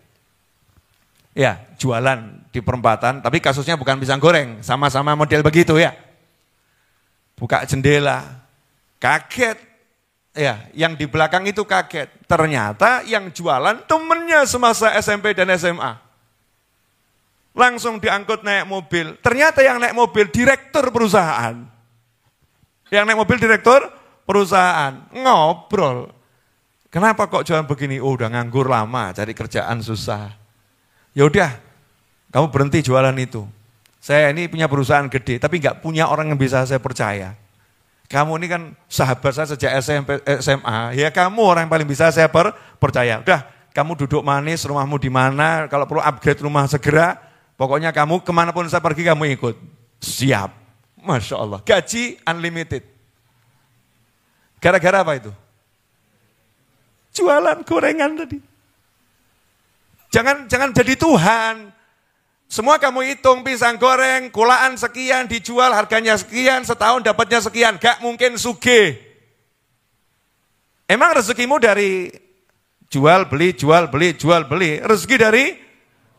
ya jualan di perempatan, tapi kasusnya bukan pisang goreng, sama-sama model begitu ya. Buka jendela, kaget. Ya, yang di belakang itu kaget. Ternyata yang jualan temennya semasa SMP dan SMA. Langsung diangkut naik mobil. Ternyata yang naik mobil direktur perusahaan. Yang naik mobil direktur perusahaan. Ngobrol. Kenapa kok jualan begini? Oh, udah nganggur lama, cari kerjaan susah Yaudah, kamu berhenti jualan itu. Saya ini punya perusahaan gede, tapi nggak punya orang yang bisa saya percaya. Kamu ini kan sahabat saya sejak SMP, eh, SMA. Ya kamu orang yang paling bisa saya per, percaya. Udah, kamu duduk manis, rumahmu di mana, kalau perlu upgrade rumah segera. Pokoknya kamu kemanapun saya pergi kamu ikut. Siap. Masya Allah. Gaji unlimited. Gara-gara apa itu? Jualan gorengan tadi. Jangan jangan jadi Tuhan. Semua kamu hitung pisang goreng, kulaan sekian, dijual harganya sekian, setahun dapatnya sekian. Gak mungkin suge. Emang rezekimu dari jual beli, jual beli, jual beli. Rezeki dari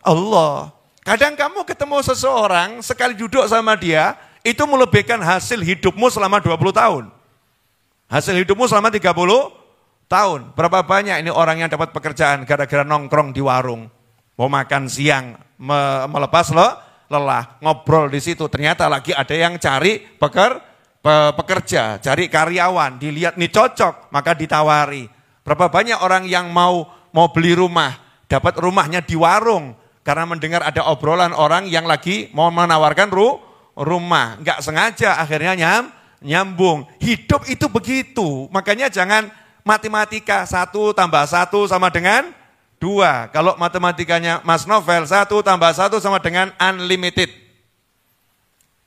Allah. Kadang kamu ketemu seseorang, sekali duduk sama dia, itu melebihkan hasil hidupmu selama 20 tahun. Hasil hidupmu selama 30 tahun. Berapa banyak ini orang yang dapat pekerjaan gara-gara nongkrong di warung. Mau makan siang, me melepas lo, lelah, ngobrol di situ. Ternyata lagi ada yang cari peker, pe pekerja, cari karyawan. Dilihat nih cocok, maka ditawari. Berapa banyak orang yang mau mau beli rumah, dapat rumahnya di warung. Karena mendengar ada obrolan orang yang lagi mau menawarkan ru, rumah. Enggak sengaja akhirnya nyam, nyambung. Hidup itu begitu. Makanya jangan matematika. Satu tambah satu sama dengan dua. Kalau matematikanya Mas Novel, satu tambah satu sama dengan unlimited.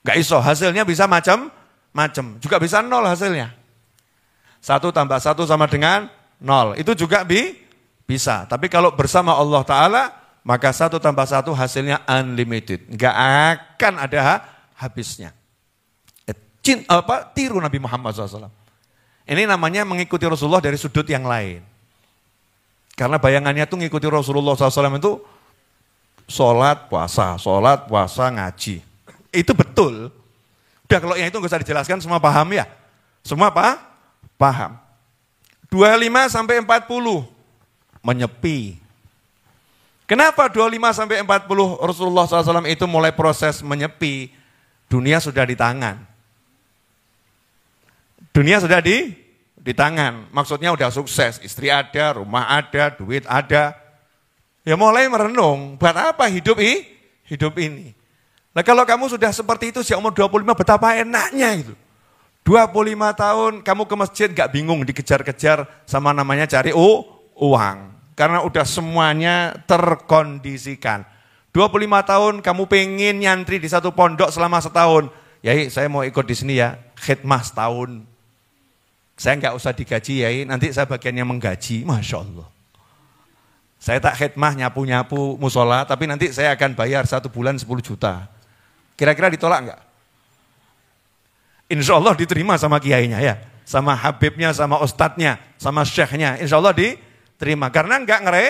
Gak iso, hasilnya bisa macam-macam. Juga bisa nol hasilnya. Satu tambah satu sama dengan nol. Itu juga bi bisa. Tapi kalau bersama Allah Ta'ala, maka satu tambah satu hasilnya unlimited. Gak akan ada habisnya. Eh, Cint apa tiru Nabi Muhammad SAW. Ini namanya mengikuti Rasulullah dari sudut yang lain. Karena bayangannya tuh mengikuti Rasulullah SAW itu sholat, puasa, sholat, puasa, ngaji. Itu betul. Udah kalau yang itu nggak usah dijelaskan, semua paham ya? Semua apa? Paham. 25 sampai 40 menyepi. Kenapa 25 sampai 40 Rasulullah SAW itu mulai proses menyepi? Dunia sudah di tangan. Dunia sudah di di tangan. Maksudnya udah sukses, istri ada, rumah ada, duit ada. Ya mulai merenung, buat apa hidup ini? Hidup ini. Nah kalau kamu sudah seperti itu sejak umur 25 betapa enaknya itu. 25 tahun kamu ke masjid gak bingung dikejar-kejar sama namanya cari oh, uang. Karena udah semuanya terkondisikan. 25 tahun kamu pengen nyantri di satu pondok selama setahun. Ya saya mau ikut di sini ya, khidmah setahun. Saya nggak usah digaji ya, nanti saya bagiannya menggaji. Masya Allah. Saya tak khidmah nyapu-nyapu musola, tapi nanti saya akan bayar satu bulan 10 juta. Kira-kira ditolak nggak? Insya Allah diterima sama kiainya ya. Sama habibnya, sama ustadznya, sama syekhnya. Insya Allah diterima. Karena nggak ngere,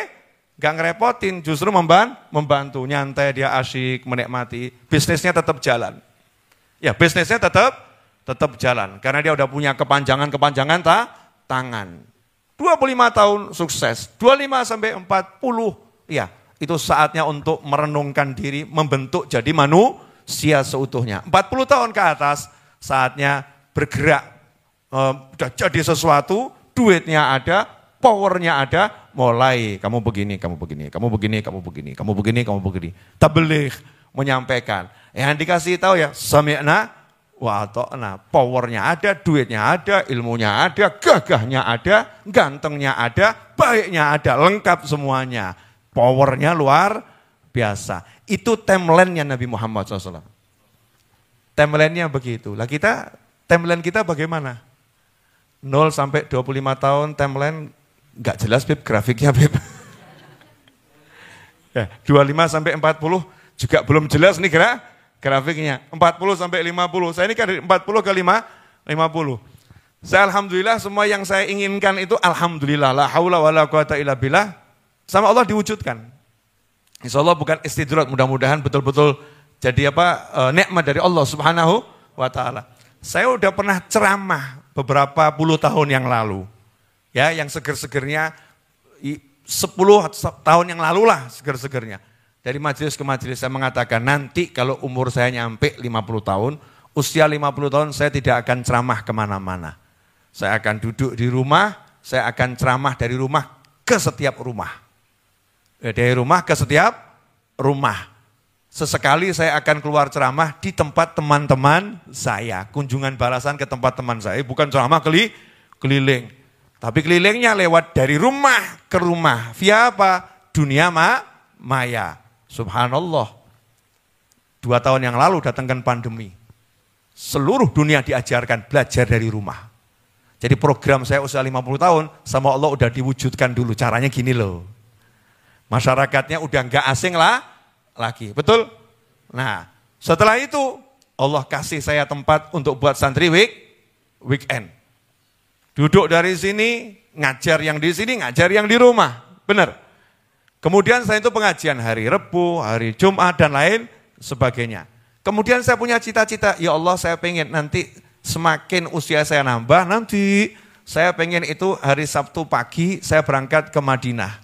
nggak ngerepotin, justru memban, membantu. Nyantai, dia asyik, menikmati. Bisnisnya tetap jalan. Ya bisnisnya tetap tetap jalan. Karena dia udah punya kepanjangan-kepanjangan ta, tangan. 25 tahun sukses, 25 sampai 40, ya itu saatnya untuk merenungkan diri, membentuk jadi manusia seutuhnya. 40 tahun ke atas, saatnya bergerak, udah jadi sesuatu, duitnya ada, powernya ada, mulai kamu begini, kamu begini, kamu begini, kamu begini, kamu begini, kamu begini. Tabligh, menyampaikan. Yang dikasih tahu ya, sami'na watokna. Powernya ada, duitnya ada, ilmunya ada, gagahnya ada, gantengnya ada, baiknya ada, lengkap semuanya. Powernya luar biasa. Itu timeline-nya Nabi Muhammad SAW. Timeline-nya begitu. Lah kita, timeline kita bagaimana? 0 sampai 25 tahun timeline nggak jelas Bib grafiknya Bib. [LAUGHS] ya, 25 sampai 40 juga belum jelas nih gerak grafiknya. 40 sampai 50. Saya ini kan 40 ke 5, 50. Saya alhamdulillah semua yang saya inginkan itu alhamdulillah la haula wala quwata illa billah sama Allah diwujudkan. Insya Allah bukan istidrat mudah-mudahan betul-betul jadi apa e, nikmat dari Allah Subhanahu wa taala. Saya udah pernah ceramah beberapa puluh tahun yang lalu. Ya, yang seger-segernya 10 tahun yang lalu lah seger-segernya dari majelis ke majelis saya mengatakan nanti kalau umur saya nyampe 50 tahun, usia 50 tahun saya tidak akan ceramah kemana-mana. Saya akan duduk di rumah, saya akan ceramah dari rumah ke setiap rumah. Eh, dari rumah ke setiap rumah. Sesekali saya akan keluar ceramah di tempat teman-teman saya. Kunjungan balasan ke tempat teman saya, bukan ceramah keli, keliling. Tapi kelilingnya lewat dari rumah ke rumah. Via apa? Dunia ma, maya Subhanallah. Dua tahun yang lalu datangkan pandemi. Seluruh dunia diajarkan belajar dari rumah. Jadi program saya usia 50 tahun sama Allah udah diwujudkan dulu. Caranya gini loh. Masyarakatnya udah nggak asing lah lagi. Betul? Nah, setelah itu Allah kasih saya tempat untuk buat santri week, weekend. Duduk dari sini, ngajar yang di sini, ngajar yang di rumah. Benar? Kemudian saya itu pengajian hari Rebu, hari Jumat, dan lain sebagainya. Kemudian saya punya cita-cita, ya Allah saya pengen nanti semakin usia saya nambah, nanti saya pengen itu hari Sabtu pagi saya berangkat ke Madinah.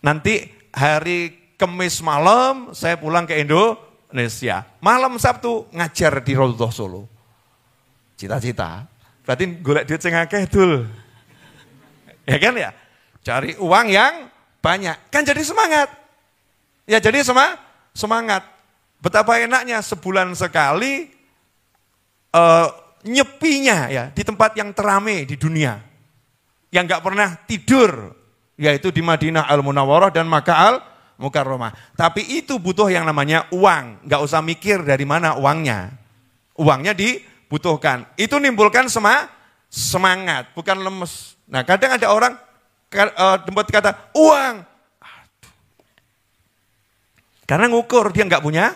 Nanti hari Kemis malam saya pulang ke Indonesia. Malam Sabtu ngajar di Roldoh Solo. Cita-cita. Berarti golek duit sing akeh, Dul. Ya kan ya? Cari uang yang banyak, kan jadi semangat. Ya jadi sema, semangat. Betapa enaknya sebulan sekali uh, nyepinya ya di tempat yang terame di dunia. Yang nggak pernah tidur, yaitu di Madinah Al-Munawwarah dan Makkah Al-Mukarramah. Tapi itu butuh yang namanya uang, nggak usah mikir dari mana uangnya. Uangnya dibutuhkan. Itu nimbulkan sema, semangat, bukan lemes. Nah kadang ada orang Eh, tempat kata uang. Karena ngukur dia nggak punya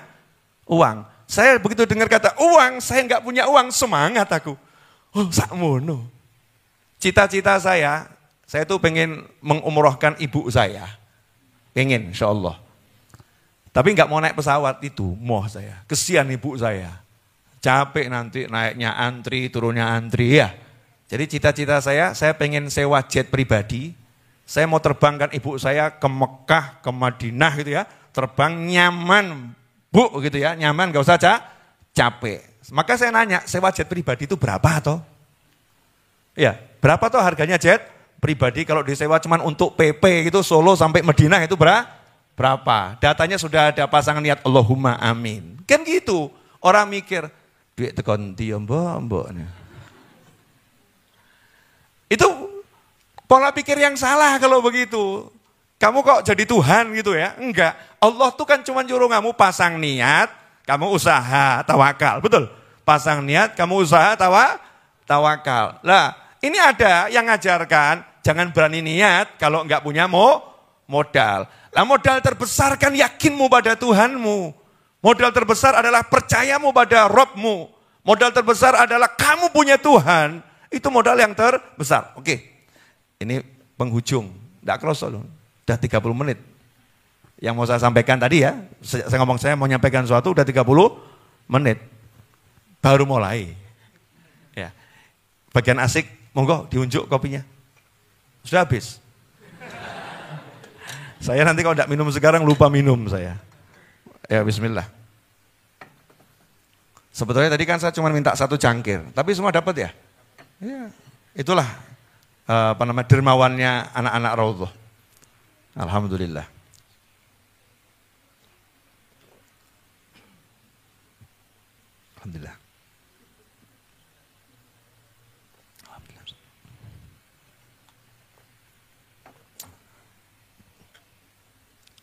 uang. Saya begitu dengar kata uang, saya nggak punya uang, semangat aku. Oh, sakmono. Cita-cita saya, saya tuh pengen mengumrohkan ibu saya. Pengen, insya Allah. Tapi nggak mau naik pesawat itu, moh saya. Kesian ibu saya. Capek nanti naiknya antri, turunnya antri ya. Jadi cita-cita saya, saya pengen sewa jet pribadi saya mau terbangkan ibu saya ke Mekah, ke Madinah gitu ya. Terbang nyaman, bu gitu ya. Nyaman, gak usah aja, capek. Maka saya nanya, sewa jet pribadi itu berapa toh? Ya, berapa toh harganya jet pribadi kalau disewa cuman untuk PP gitu Solo sampai Madinah itu berapa? berapa? Datanya sudah ada pasangan niat Allahumma amin. Kan gitu. Orang mikir, duit tekan ya, mbok mbok. Itu Pola pikir yang salah kalau begitu. Kamu kok jadi Tuhan gitu ya? Enggak. Allah tuh kan cuma nyuruh kamu pasang niat, kamu usaha, tawakal. Betul? Pasang niat, kamu usaha, tawa, tawakal. Lah, ini ada yang ngajarkan, jangan berani niat kalau enggak punya mo, modal. Lah modal terbesar kan yakinmu pada Tuhanmu. Modal terbesar adalah percayamu pada Robmu. Modal terbesar adalah kamu punya Tuhan. Itu modal yang terbesar. Oke. Ini penghujung, tidak kerasa loh, udah 30 menit. Yang mau saya sampaikan tadi ya, saya ngomong saya mau nyampaikan sesuatu udah 30 menit. Baru mulai. Ya. Bagian asik, monggo diunjuk kopinya. Sudah habis. Saya nanti kalau tidak minum sekarang lupa minum saya. Ya bismillah. Sebetulnya tadi kan saya cuma minta satu cangkir, tapi semua dapat Ya, iya. itulah Eh, apa nama dermawannya anak-anak Raudhah. Alhamdulillah. Alhamdulillah.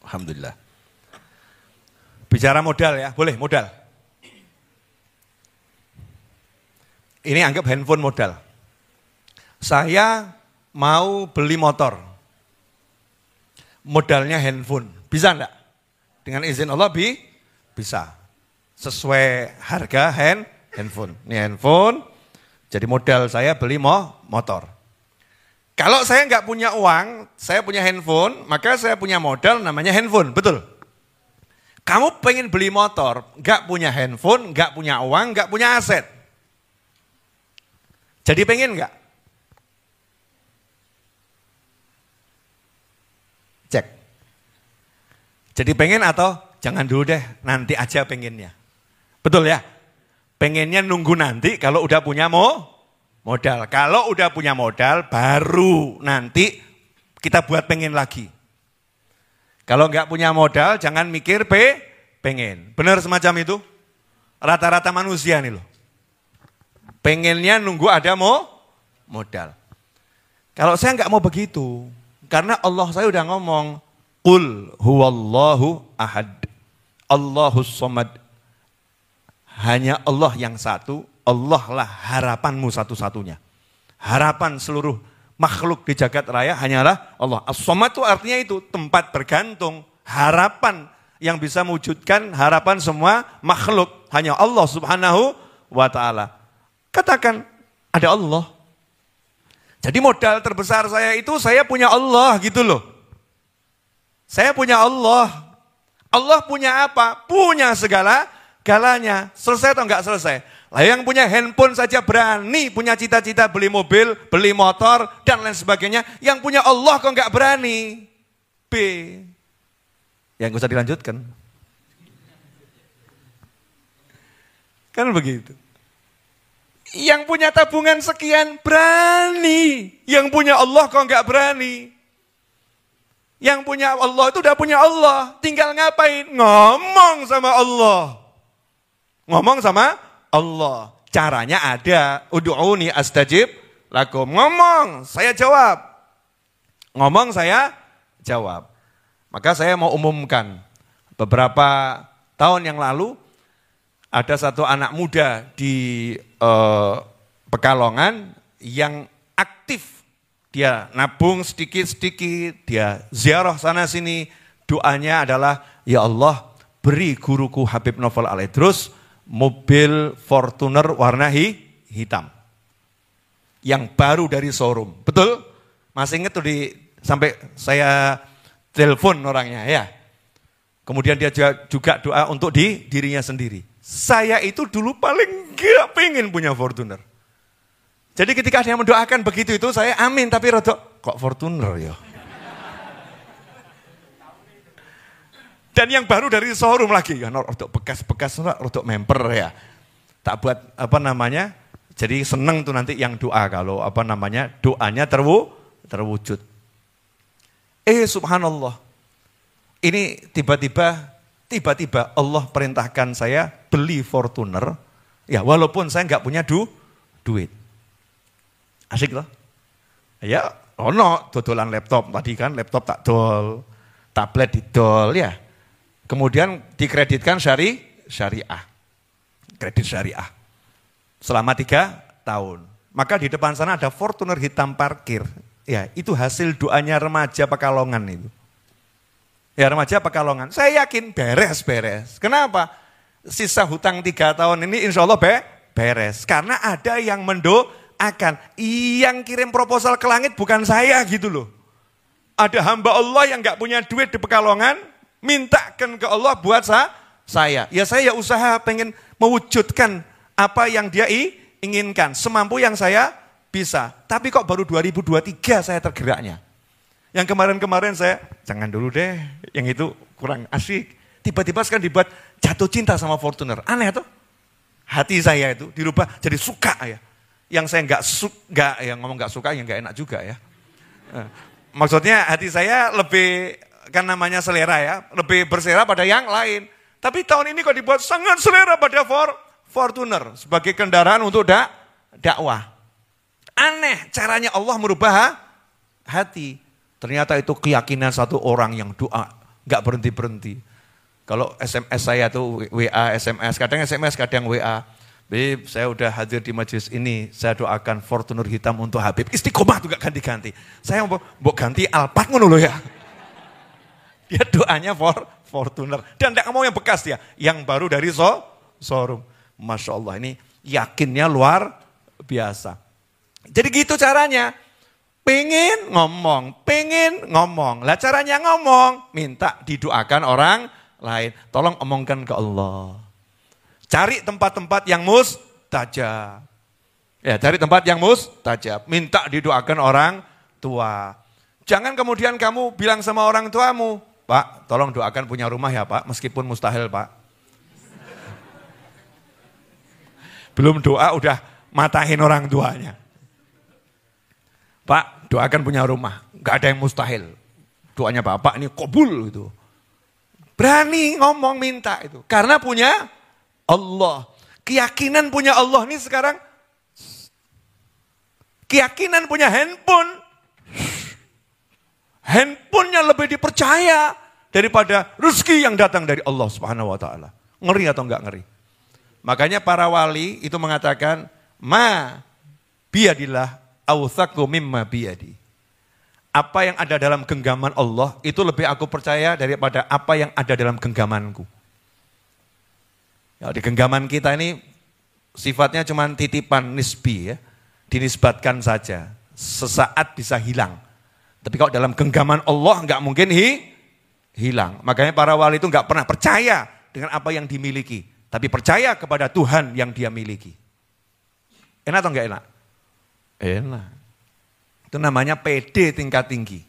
Alhamdulillah. Bicara modal ya, boleh modal. Ini anggap handphone modal. Saya mau beli motor. Modalnya handphone. Bisa enggak? Dengan izin Allah bi bisa. Sesuai harga hand handphone. Ini handphone. Jadi modal saya beli mo motor. Kalau saya nggak punya uang, saya punya handphone, maka saya punya modal namanya handphone, betul? Kamu pengen beli motor, nggak punya handphone, nggak punya uang, nggak punya aset. Jadi pengen nggak? Cek. Jadi pengen atau jangan dulu deh, nanti aja pengennya. Betul ya? Pengennya nunggu nanti kalau udah punya mo modal. Kalau udah punya modal baru nanti kita buat pengen lagi. Kalau nggak punya modal jangan mikir P pengen. Benar semacam itu? Rata-rata manusia nih loh. Pengennya nunggu ada mo modal. Kalau saya nggak mau begitu, karena Allah saya udah ngomong, Qul huwallahu ahad. Allahus somad. Hanya Allah yang satu, Allah lah harapanmu satu-satunya. Harapan seluruh makhluk di jagat raya hanyalah Allah. As-somad itu artinya itu, tempat bergantung, harapan yang bisa mewujudkan harapan semua makhluk. Hanya Allah subhanahu wa ta'ala. Katakan, ada Allah. Jadi modal terbesar saya itu saya punya Allah gitu loh. Saya punya Allah. Allah punya apa? Punya segala galanya. Selesai atau enggak selesai? Lah yang punya handphone saja berani, punya cita-cita beli mobil, beli motor, dan lain sebagainya. Yang punya Allah kok enggak berani? B. Yang enggak usah dilanjutkan. Kan begitu. Yang punya tabungan sekian berani. Yang punya Allah kok nggak berani. Yang punya Allah itu udah punya Allah. Tinggal ngapain? Ngomong sama Allah. Ngomong sama Allah. Caranya ada. Udu'uni astajib lakum. Ngomong, saya jawab. Ngomong, saya jawab. Maka saya mau umumkan. Beberapa tahun yang lalu, ada satu anak muda di uh, Pekalongan yang aktif. Dia nabung sedikit-sedikit, dia ziarah sana sini. Doanya adalah, ya Allah beri guruku Habib Novel Aledrus mobil Fortuner warna hitam. Yang baru dari showroom. Betul? Masih ingat tuh di sampai saya telepon orangnya ya. Kemudian dia juga doa untuk di dirinya sendiri. Saya itu dulu paling gak pengen punya Fortuner. Jadi ketika ada yang mendoakan begitu itu saya amin tapi rodo kok Fortuner ya. Dan yang baru dari showroom lagi ya rodo bekas-bekas rodo member ya. Tak buat apa namanya? Jadi seneng tuh nanti yang doa kalau apa namanya doanya terwu, terwujud. Eh subhanallah. Ini tiba-tiba Tiba-tiba Allah perintahkan saya beli Fortuner, ya walaupun saya nggak punya du, duit. Asik loh. Ya, ono dodolan laptop tadi kan laptop tak dol, tablet didol ya. Kemudian dikreditkan syari syariah. Kredit syariah. Selama tiga tahun. Maka di depan sana ada Fortuner hitam parkir. Ya, itu hasil doanya remaja Pekalongan itu. Ya remaja pekalongan. Saya yakin beres-beres. Kenapa? Sisa hutang tiga tahun ini insya Allah be beres. Karena ada yang mendoakan. Yang kirim proposal ke langit bukan saya gitu loh. Ada hamba Allah yang nggak punya duit di pekalongan. Mintakan ke Allah buat sa saya. Ya saya usaha pengen mewujudkan apa yang dia i inginkan. Semampu yang saya bisa. Tapi kok baru 2023 saya tergeraknya. Yang kemarin-kemarin saya, jangan dulu deh, yang itu kurang asik. Tiba-tiba sekarang dibuat jatuh cinta sama Fortuner. Aneh tuh. Hati saya itu dirubah jadi suka ya. Yang saya nggak suka, yang ngomong nggak suka yang nggak enak juga ya. Eh, maksudnya hati saya lebih, kan namanya selera ya, lebih berselera pada yang lain. Tapi tahun ini kok dibuat sangat selera pada for, Fortuner sebagai kendaraan untuk dak, dakwah. Aneh caranya Allah merubah hati. Ternyata itu keyakinan satu orang yang doa, nggak berhenti-berhenti. Kalau SMS saya tuh WA, SMS, kadang SMS, kadang WA. Bib, saya udah hadir di majelis ini, saya doakan Fortuner hitam untuk Habib. Istiqomah juga ganti-ganti. Saya mau, mau ganti Alphard ngono loh ya. [LAUGHS] Dia doanya for Fortuner. Dan tidak mau yang bekas ya, yang baru dari so, showroom. Masya Allah, ini yakinnya luar biasa. Jadi gitu caranya pengen ngomong, pengen ngomong. Lah caranya ngomong, minta didoakan orang lain. Tolong omongkan ke Allah. Cari tempat-tempat yang mustajab. Ya, cari tempat yang mustajab. Minta didoakan orang tua. Jangan kemudian kamu bilang sama orang tuamu, Pak, tolong doakan punya rumah ya Pak, meskipun mustahil Pak. Belum doa udah matahin orang tuanya. Pak, doakan punya rumah. Gak ada yang mustahil. Doanya Bapak ini kobul gitu. Berani ngomong minta itu. Karena punya Allah. Keyakinan punya Allah ini sekarang. Keyakinan punya handphone. Handphonenya lebih dipercaya daripada rezeki yang datang dari Allah Subhanahu wa taala. Ngeri atau enggak ngeri? Makanya para wali itu mengatakan, "Ma biadillah awthaku mimma biyadi. Apa yang ada dalam genggaman Allah itu lebih aku percaya daripada apa yang ada dalam genggamanku. Ya, di genggaman kita ini sifatnya cuma titipan nisbi ya. Dinisbatkan saja. Sesaat bisa hilang. Tapi kalau dalam genggaman Allah nggak mungkin hi, hilang. Makanya para wali itu nggak pernah percaya dengan apa yang dimiliki. Tapi percaya kepada Tuhan yang dia miliki. Enak atau enggak enak? Enak. Itu namanya PD tingkat tinggi.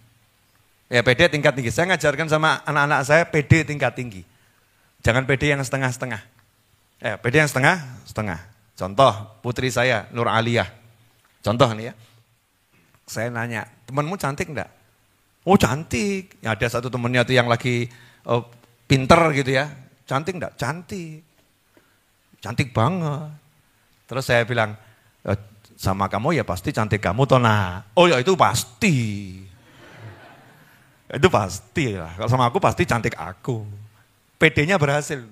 Ya PD tingkat tinggi. Saya ngajarkan sama anak-anak saya PD tingkat tinggi. Jangan PD yang setengah-setengah. Eh, ya, PD yang setengah, setengah. Contoh putri saya Nur Alia Contoh nih ya. Saya nanya, temanmu cantik enggak? Oh cantik. Ya, ada satu temennya tuh yang lagi oh, pinter gitu ya. Cantik enggak? Cantik. Cantik banget. Terus saya bilang, eh, sama kamu ya pasti cantik kamu tona. Oh ya itu pasti. Itu pasti lah. Kalau sama aku pasti cantik aku. PD-nya berhasil.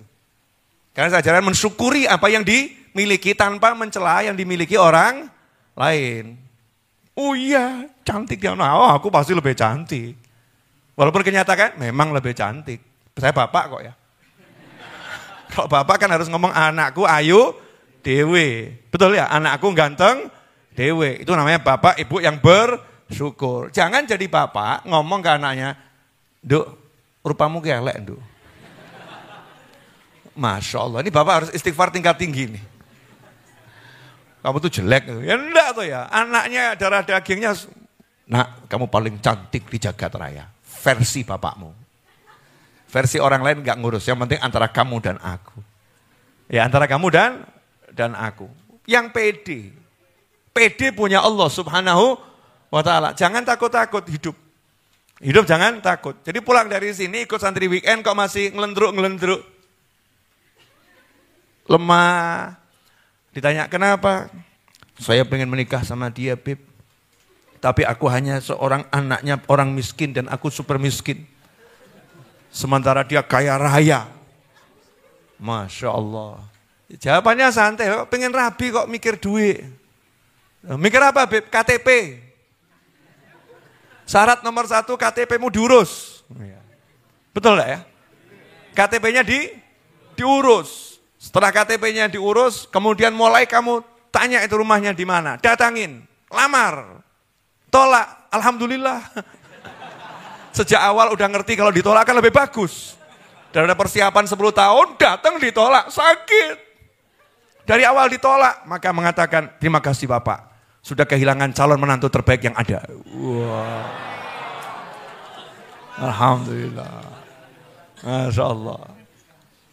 Karena saya ajaran mensyukuri apa yang dimiliki tanpa mencela yang dimiliki orang lain. Oh iya, cantik dia. Nah, oh, aku pasti lebih cantik. Walaupun kenyataan memang lebih cantik. Saya bapak kok ya. Kalau bapak kan harus ngomong anakku ayu dewi Betul ya? Anakku ganteng dewe. Itu namanya bapak ibu yang bersyukur. Jangan jadi bapak ngomong ke anaknya, Duk, rupamu kelek, Duk. Masya Allah, ini bapak harus istighfar tingkat tinggi nih. Kamu tuh jelek. Ya enggak tuh ya, anaknya darah dagingnya, nak kamu paling cantik di jagat raya. Versi bapakmu. Versi orang lain nggak ngurus, yang penting antara kamu dan aku. Ya antara kamu dan dan aku. Yang pede, PD punya Allah subhanahu wa ta'ala. Jangan takut-takut hidup. Hidup jangan takut. Jadi pulang dari sini ikut santri weekend kok masih ngelendruk-ngelendruk. Lemah. Ditanya kenapa? Saya pengen menikah sama dia, Bib. Tapi aku hanya seorang anaknya orang miskin dan aku super miskin. Sementara dia kaya raya. Masya Allah. Jawabannya santai, pengen rabi kok mikir duit. Eh, mikir apa, Beb? KTP. Syarat nomor satu KTP-mu diurus. Iya. Betul enggak ya? KTP-nya di diurus. Setelah KTP-nya diurus, kemudian mulai kamu tanya itu rumahnya di mana. Datangin, lamar, tolak. Alhamdulillah. [LAUGHS] Sejak awal udah ngerti kalau ditolak kan lebih bagus. Dari persiapan 10 tahun, datang ditolak, sakit. Dari awal ditolak, maka mengatakan, terima kasih Bapak sudah kehilangan calon menantu terbaik yang ada. wah, Alhamdulillah. Masya Allah.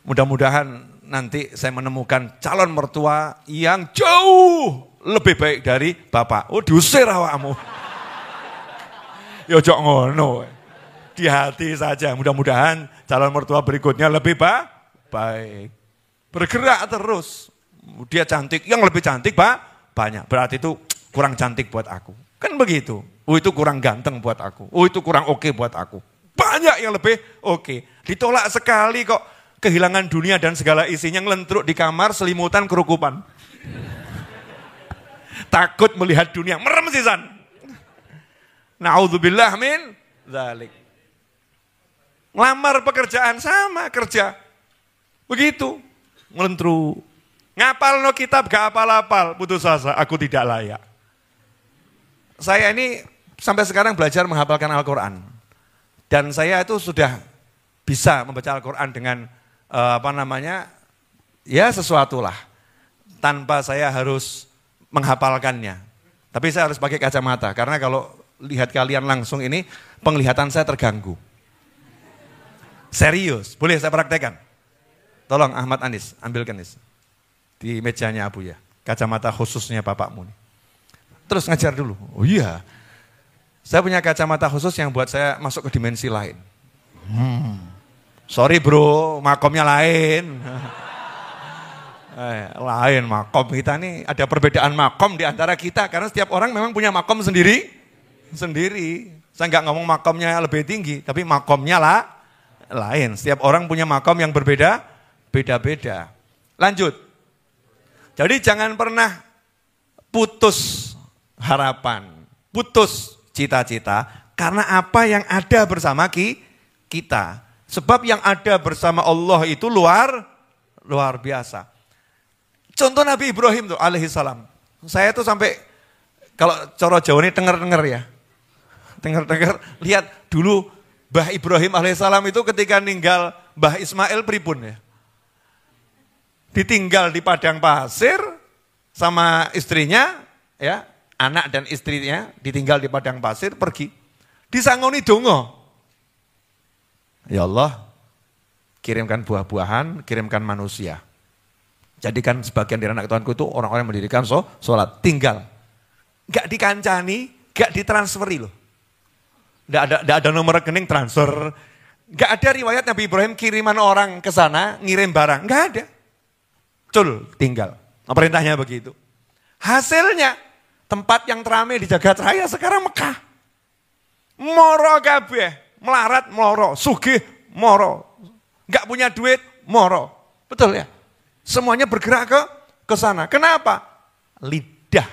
Mudah-mudahan nanti saya menemukan calon mertua yang jauh lebih baik dari bapak. Oh diusir awakmu. Yo ya, jok ngono. Di hati saja. Mudah-mudahan calon mertua berikutnya lebih ba baik. Bergerak terus. Dia cantik, yang lebih cantik, Pak. Banyak. Berarti itu kurang cantik buat aku. Kan begitu. Oh itu kurang ganteng buat aku. Oh itu kurang oke okay buat aku. Banyak yang lebih oke. Okay. Ditolak sekali kok kehilangan dunia dan segala isinya ngelentruk di kamar selimutan kerukupan. Takut melihat dunia, merem sisan. Na'udzubillah min zalik. Ngelamar pekerjaan sama kerja. Begitu. Ngelentruk. Ngapal no kitab gak apal-apal. Putus asa, aku tidak layak saya ini sampai sekarang belajar menghafalkan Al-Quran. Dan saya itu sudah bisa membaca Al-Quran dengan eh, apa namanya, ya sesuatulah. Tanpa saya harus menghafalkannya. Tapi saya harus pakai kacamata, karena kalau lihat kalian langsung ini, penglihatan saya terganggu. Serius, boleh saya praktekan? Tolong Ahmad Anis, ambilkan Anis. Di mejanya Abu ya, kacamata khususnya bapakmu nih terus ngajar dulu. Oh iya. Saya punya kacamata khusus yang buat saya masuk ke dimensi lain. Hmm. Sorry bro, makomnya lain. eh, lain makom kita nih ada perbedaan makom di antara kita karena setiap orang memang punya makom sendiri sendiri. Saya nggak ngomong makomnya lebih tinggi, tapi makomnya lah lain. Setiap orang punya makom yang berbeda, beda-beda. Lanjut. Jadi jangan pernah putus harapan, putus cita-cita karena apa yang ada bersama ki, kita. Sebab yang ada bersama Allah itu luar luar biasa. Contoh Nabi Ibrahim tuh alaihi salam. Saya tuh sampai kalau coro Jawa ini denger-denger ya. dengar dengar lihat dulu Mbah Ibrahim alaihissalam itu ketika ninggal Mbah Ismail pripun ya. Ditinggal di padang pasir sama istrinya ya anak dan istrinya ditinggal di padang pasir pergi. Disangoni dongo. Ya Allah, kirimkan buah-buahan, kirimkan manusia. Jadikan sebagian dari anak Tuhanku itu orang-orang yang mendirikan so, sholat. Tinggal. Gak dikancani, gak ditransferi loh. Gak ada, gak ada nomor rekening transfer. Gak ada riwayat Nabi Ibrahim kiriman orang ke sana, ngirim barang. Gak ada. Cul, tinggal. perintahnya begitu. Hasilnya, tempat yang teramai di jagat raya sekarang Mekah. Moro kabeh, melarat moro, sugih moro. Enggak punya duit moro. Betul ya? Semuanya bergerak ke ke sana. Kenapa? Lidah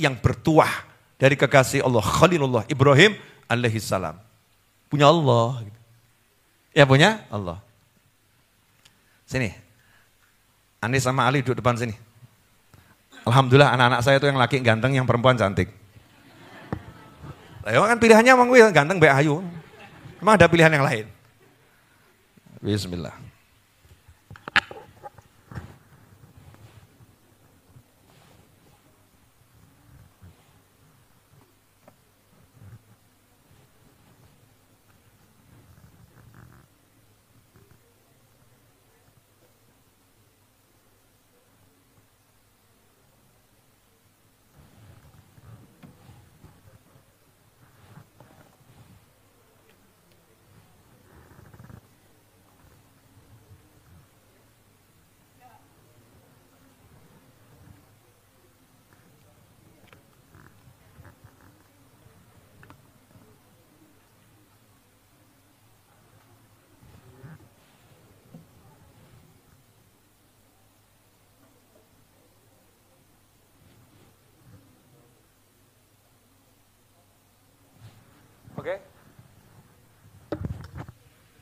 yang bertuah dari kekasih Allah Khalilullah Ibrahim alaihi salam. Punya Allah. Gitu. Ya punya Allah. Sini. Anis sama Ali duduk depan sini. Alhamdulillah anak-anak saya itu yang laki ganteng, yang perempuan cantik. Ayo kan pilihannya emang gue ganteng, baik ayu. Emang ada pilihan yang lain. Bismillah.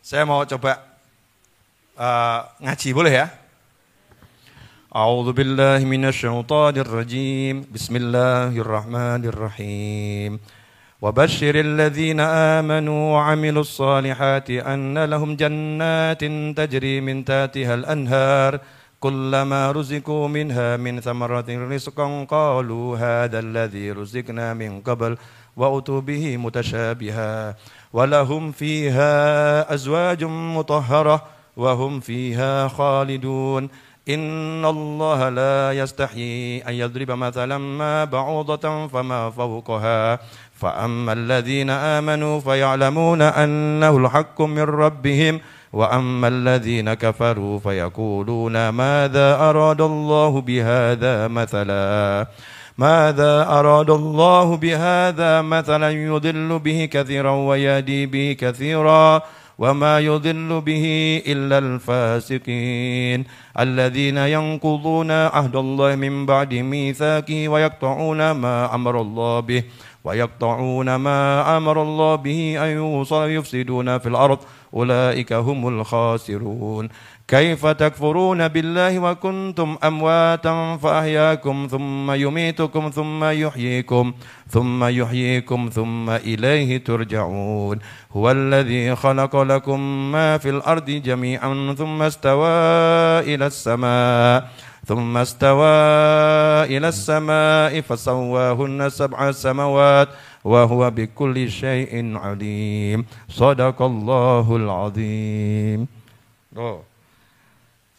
Saya mau coba uh, ngaji boleh ya? أعوذ بالله من الشيطان الرجيم بسم الله الرحمن الرحيم وبشر الذين آمنوا وعملوا الصالحات أن لهم جنات تجري من تاتها الأنهار كلما رزقوا منها من ثمرة رزقا قالوا هذا الذي رزقنا من قبل وأتوا به متشابها ولهم فيها أزواج مطهرة وهم فيها خالدون إن الله لا يستحيي أن يضرب مثلا ما بعوضة فما فوقها فأما الذين آمنوا فيعلمون أنه الحق من ربهم وأما الذين كفروا فيقولون ماذا أراد الله بهذا مثلا ماذا أراد الله بهذا مثلا يضل به كثيرا ويهدي به كثيرا وما يضل به إلا الفاسقين الذين ينقضون عهد الله من بعد ميثاقه ويقطعون ما أمر الله به ويقطعون ما أمر الله به أن يوصل يفسدون في الأرض أولئك هم الخاسرون كيف تكفرون بالله وكنتم أمواتا فأحياكم ثم يميتكم ثم يحييكم ثم يحييكم ثم إليه ترجعون هو الذي خلق لكم ما في الأرض جميعا ثم استوى إلى السماء ثم استوى إلى السماء فسواهن سبع سماوات وهو بكل شيء عليم صدق الله العظيم oh.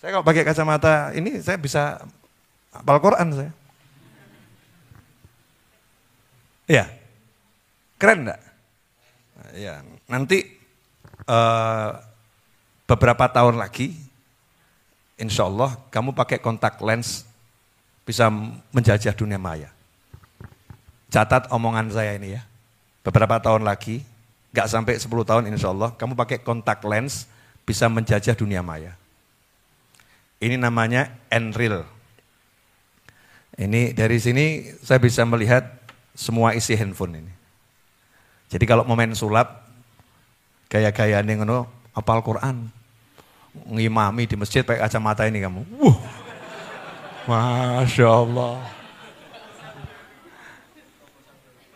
Saya kalau pakai kacamata ini saya bisa hafal Quran saya. Iya. Keren enggak? Nah, ya, nanti uh, beberapa tahun lagi insya Allah kamu pakai kontak lens bisa menjajah dunia maya. Catat omongan saya ini ya. Beberapa tahun lagi, gak sampai 10 tahun insya Allah, kamu pakai kontak lens bisa menjajah dunia maya. Ini namanya Enril. Ini dari sini saya bisa melihat semua isi handphone ini. Jadi kalau mau main sulap, gaya gaya ini ngono, apal Quran, ngimami di masjid pakai kacamata ini kamu. Wuh, masya Allah.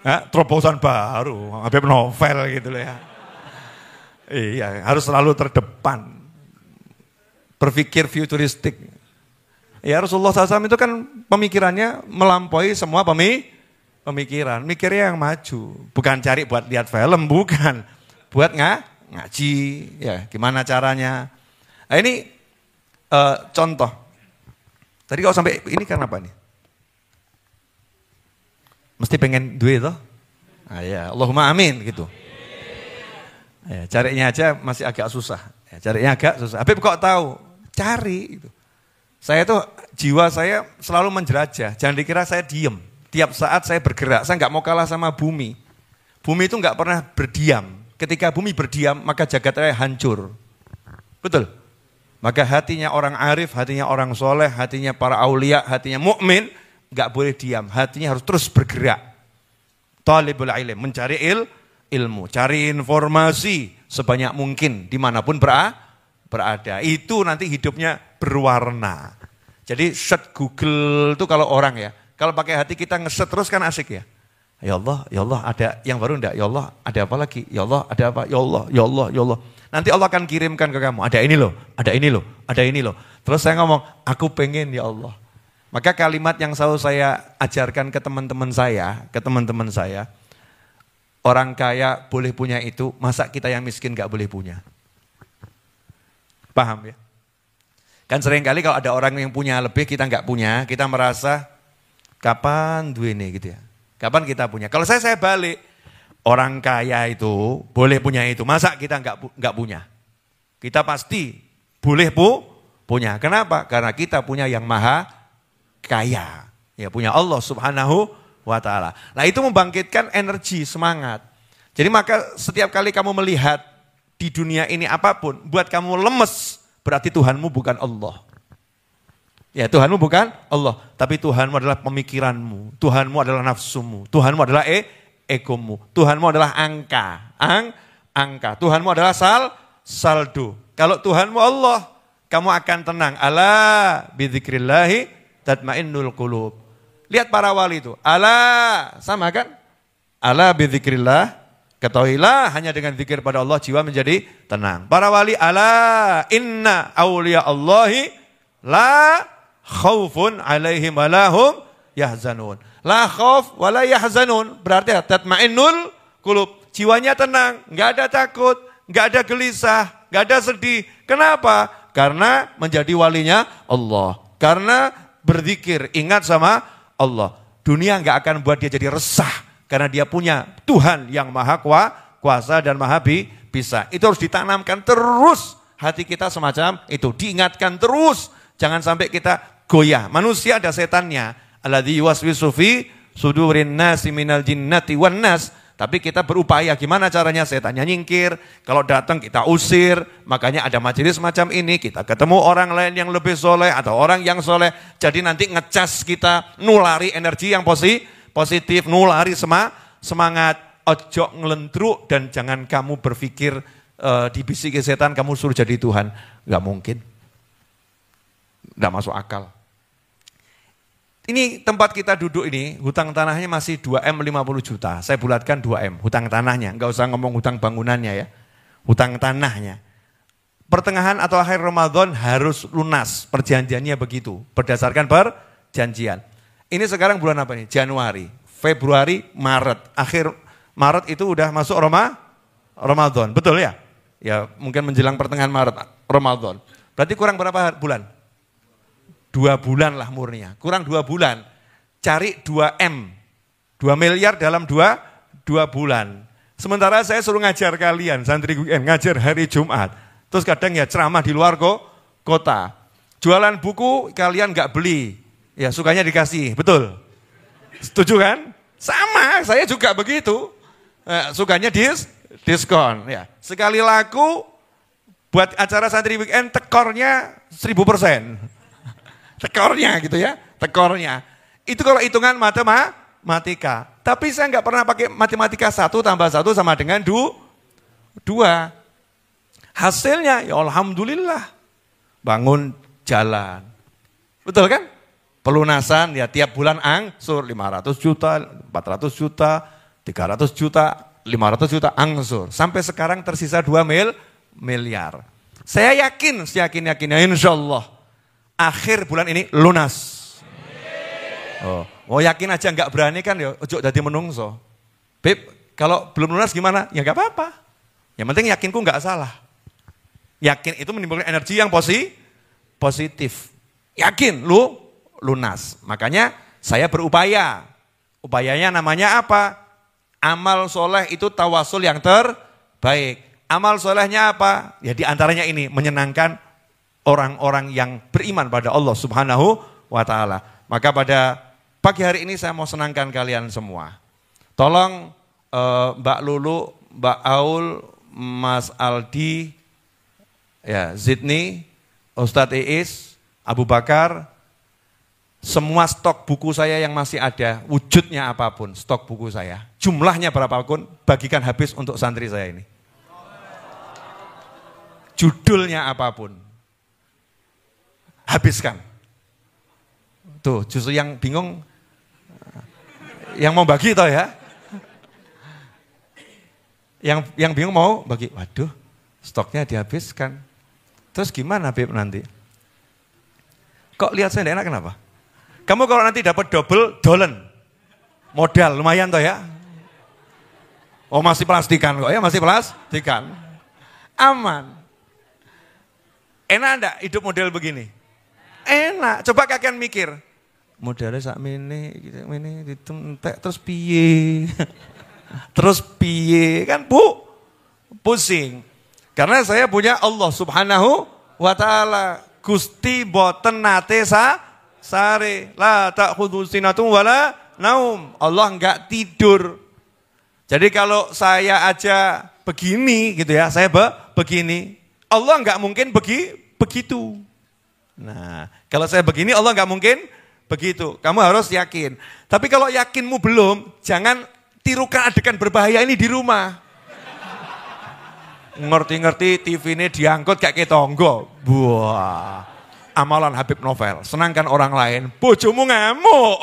Ya, terobosan baru, habis novel gitu loh ya. Iya, harus selalu terdepan berpikir futuristik. Ya Rasulullah SAW itu kan pemikirannya melampaui semua pemikiran. Mikirnya yang maju. Bukan cari buat lihat film, bukan. Buat nggak ngaji, ya gimana caranya. Nah ini uh, contoh. Tadi kalau sampai ini karena apa nih? Mesti pengen duit loh. Nah, ya, Allahumma amin gitu. Ya, carinya aja masih agak susah. Ya, carinya agak susah. Tapi kok tahu cari. Gitu. Saya tuh jiwa saya selalu menjelajah. Jangan dikira saya diem. Tiap saat saya bergerak. Saya nggak mau kalah sama bumi. Bumi itu nggak pernah berdiam. Ketika bumi berdiam, maka jagat raya hancur. Betul. Maka hatinya orang arif, hatinya orang soleh, hatinya para aulia, hatinya mukmin nggak boleh diam. Hatinya harus terus bergerak. Talibul ilim, mencari il, ilmu, cari informasi sebanyak mungkin dimanapun berada berada. Itu nanti hidupnya berwarna. Jadi set Google itu kalau orang ya, kalau pakai hati kita ngeset terus kan asik ya. Ya Allah, ya Allah ada yang baru enggak? Ya Allah, ada apa lagi? Ya Allah, ada apa? Ya Allah, ya Allah, ya Allah. Nanti Allah akan kirimkan ke kamu, ada ini loh, ada ini loh, ada ini loh. Terus saya ngomong, aku pengen ya Allah. Maka kalimat yang selalu saya ajarkan ke teman-teman saya, ke teman-teman saya, orang kaya boleh punya itu, masa kita yang miskin gak boleh punya? Paham ya? Kan seringkali kalau ada orang yang punya lebih, kita nggak punya, kita merasa kapan duit ini gitu ya. Kapan kita punya. Kalau saya, saya balik. Orang kaya itu boleh punya itu. Masa kita nggak nggak punya? Kita pasti boleh bu punya. Kenapa? Karena kita punya yang maha kaya. Ya punya Allah subhanahu wa ta'ala. Nah itu membangkitkan energi, semangat. Jadi maka setiap kali kamu melihat di dunia ini apapun buat kamu lemes, berarti Tuhanmu bukan Allah. Ya Tuhanmu bukan Allah, tapi Tuhanmu adalah pemikiranmu, Tuhanmu adalah nafsumu, Tuhanmu adalah e egomu, Tuhanmu adalah angka, ang angka, Tuhanmu adalah sal saldo. Kalau Tuhanmu Allah, kamu akan tenang. Allah bidzikrillahi tatmainnul qulub. Lihat para wali itu. Allah sama kan? Allah bidzikrillah Ketahuilah hanya dengan zikir pada Allah jiwa menjadi tenang. Para wali ala inna awliya Allahi la khaufun alaihim walahum yahzanun. La khauf wala yahzanun. Berarti tatma'innul kulub. Jiwanya tenang, nggak ada takut, nggak ada gelisah, nggak ada sedih. Kenapa? Karena menjadi walinya Allah. Karena berzikir, ingat sama Allah. Dunia nggak akan buat dia jadi resah karena dia punya Tuhan yang maha kuasa dan maha bisa. Itu harus ditanamkan terus hati kita semacam itu. Diingatkan terus. Jangan sampai kita goyah. Manusia ada setannya. Alladhi waswi sufi sudurin nasi minal jinnati wan nas. Tapi kita berupaya gimana caranya setannya nyingkir. Kalau datang kita usir. Makanya ada majelis macam ini. Kita ketemu orang lain yang lebih soleh atau orang yang soleh. Jadi nanti ngecas kita nulari energi yang positif positif, nulari sema, semangat, ojok ngelentruk dan jangan kamu berpikir uh, eh, dibisiki setan kamu suruh jadi Tuhan. nggak mungkin. nggak masuk akal. Ini tempat kita duduk ini, hutang tanahnya masih 2M 50 juta. Saya bulatkan 2M, hutang tanahnya. Enggak usah ngomong hutang bangunannya ya. Hutang tanahnya. Pertengahan atau akhir Ramadan harus lunas. Perjanjiannya begitu, berdasarkan perjanjian. Ini sekarang bulan apa nih? Januari, Februari, Maret. Akhir Maret itu udah masuk Roma, Ramadan. Betul ya? Ya mungkin menjelang pertengahan Maret, Ramadan. Berarti kurang berapa bulan? Dua bulan lah murninya. Kurang dua bulan. Cari 2M. dua miliar dalam dua, dua bulan. Sementara saya suruh ngajar kalian, santri weekend, ngajar hari Jumat. Terus kadang ya ceramah di luar kok, kota. Jualan buku kalian nggak beli, Ya sukanya dikasih, betul. Setuju kan? Sama, saya juga begitu. Eh, sukanya dis, diskon. Ya. Sekali laku, buat acara santri weekend tekornya 1000%. [LAUGHS] tekornya gitu ya, tekornya. Itu kalau hitungan matematika. Tapi saya nggak pernah pakai matematika satu tambah satu sama dengan du, dua. Hasilnya ya Alhamdulillah. Bangun jalan. Betul kan? pelunasan ya tiap bulan angsur 500 juta, 400 juta, 300 juta, 500 juta angsur. Sampai sekarang tersisa 2 mil miliar. Saya yakin, saya yakin yakinnya insya Allah akhir bulan ini lunas. Oh, mau oh, yakin aja nggak berani kan ya, ujuk jadi menungso. Beb, kalau belum lunas gimana? Ya nggak apa-apa. Yang penting yakinku nggak salah. Yakin itu menimbulkan energi yang posi, positif. Yakin, lu lunas. Makanya saya berupaya. Upayanya namanya apa? Amal soleh itu tawasul yang terbaik. Amal solehnya apa? Ya diantaranya ini, menyenangkan orang-orang yang beriman pada Allah subhanahu wa ta'ala. Maka pada pagi hari ini saya mau senangkan kalian semua. Tolong uh, Mbak Lulu, Mbak Aul, Mas Aldi, ya Zidni, Ustadz Iis, Abu Bakar, semua stok buku saya yang masih ada, wujudnya apapun, stok buku saya, jumlahnya berapa pun, bagikan habis untuk santri saya ini. Judulnya apapun, habiskan. Tuh, justru yang bingung, yang mau bagi toh ya. Yang yang bingung mau bagi, waduh, stoknya dihabiskan. Terus gimana Habib nanti? Kok lihat saya enak kenapa? Kamu kalau nanti dapat double, dolen. Modal lumayan toh ya. Oh masih plastikan kok ya, masih plastikan. Aman. Enak enggak hidup model begini? Enak. Coba kalian mikir. Modalnya sak mene, mene ditentek terus piye. [LAUGHS] terus piye kan Bu? Pusing. Karena saya punya Allah Subhanahu wa taala. Gusti boten nate sa sare, la tak sinatun wala naum. Allah nggak tidur. Jadi kalau saya aja begini gitu ya, saya be, begini. Allah nggak mungkin begi, begitu. Nah, kalau saya begini Allah nggak mungkin begitu. Kamu harus yakin. Tapi kalau yakinmu belum, jangan tirukan adegan berbahaya ini di rumah. Ngerti-ngerti TV ini diangkut kayak ketonggo. Buah amalan Habib Novel. Senangkan orang lain, bojomu ngamuk.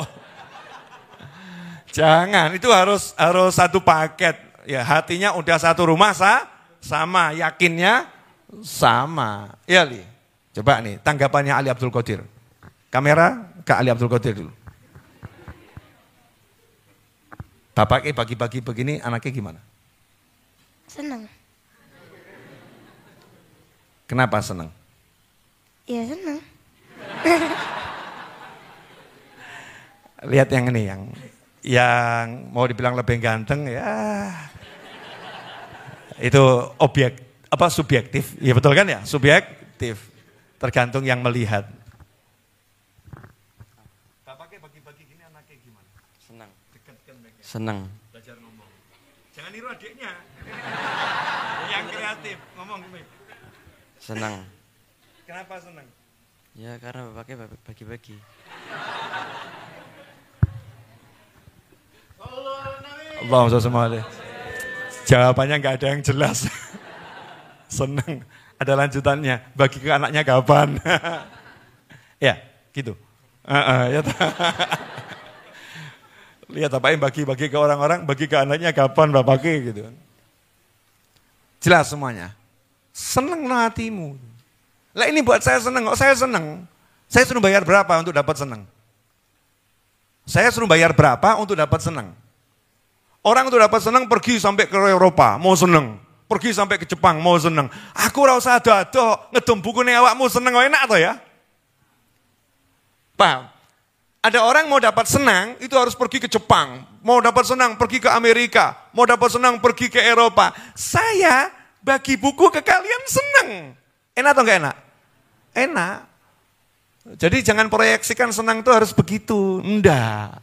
Jangan, itu harus harus satu paket. Ya, hatinya udah satu rumah sa, sama, yakinnya sama. ya Li. Coba nih, tanggapannya Ali Abdul Qadir. Kamera ke Ali Abdul Qadir dulu. Bapaknya bagi-bagi begini, anaknya gimana? Senang. Kenapa senang? Ya senang. Lihat yang ini yang yang mau dibilang lebih ganteng ya itu objek apa subjektif ya betul kan ya subjektif tergantung yang melihat bapaknya bagi-bagi gini anaknya gimana senang senang belajar ngomong jangan niru adiknya [LAUGHS] yang kreatif ngomong senang Kenapa senang? Ya karena bapaknya bagi-bagi. Allah sholli Jawabannya nggak ada yang jelas. [LAUGHS] senang. Ada lanjutannya. Bagi ke anaknya kapan? [LAUGHS] ya, gitu. Uh -uh, ya [LAUGHS] Lihat apa yang bagi-bagi ke orang-orang, bagi ke anaknya kapan bapaknya gitu. Kan. Jelas semuanya. Seneng hatimu. Lah ini buat saya seneng, kok saya seneng. Saya suruh bayar berapa untuk dapat seneng? Saya suruh bayar berapa untuk dapat seneng? Orang untuk dapat seneng pergi sampai ke Eropa, mau seneng. Pergi sampai ke Jepang, mau seneng. Aku rasa usah dadok, ngedom bukune awakmu seneng enak toh ya? Paham? Ada orang mau dapat senang, itu harus pergi ke Jepang. Mau dapat senang, pergi ke Amerika. Mau dapat senang, pergi ke Eropa. Saya bagi buku ke kalian senang. Enak atau enggak enak? enak. Jadi jangan proyeksikan senang itu harus begitu. Enggak.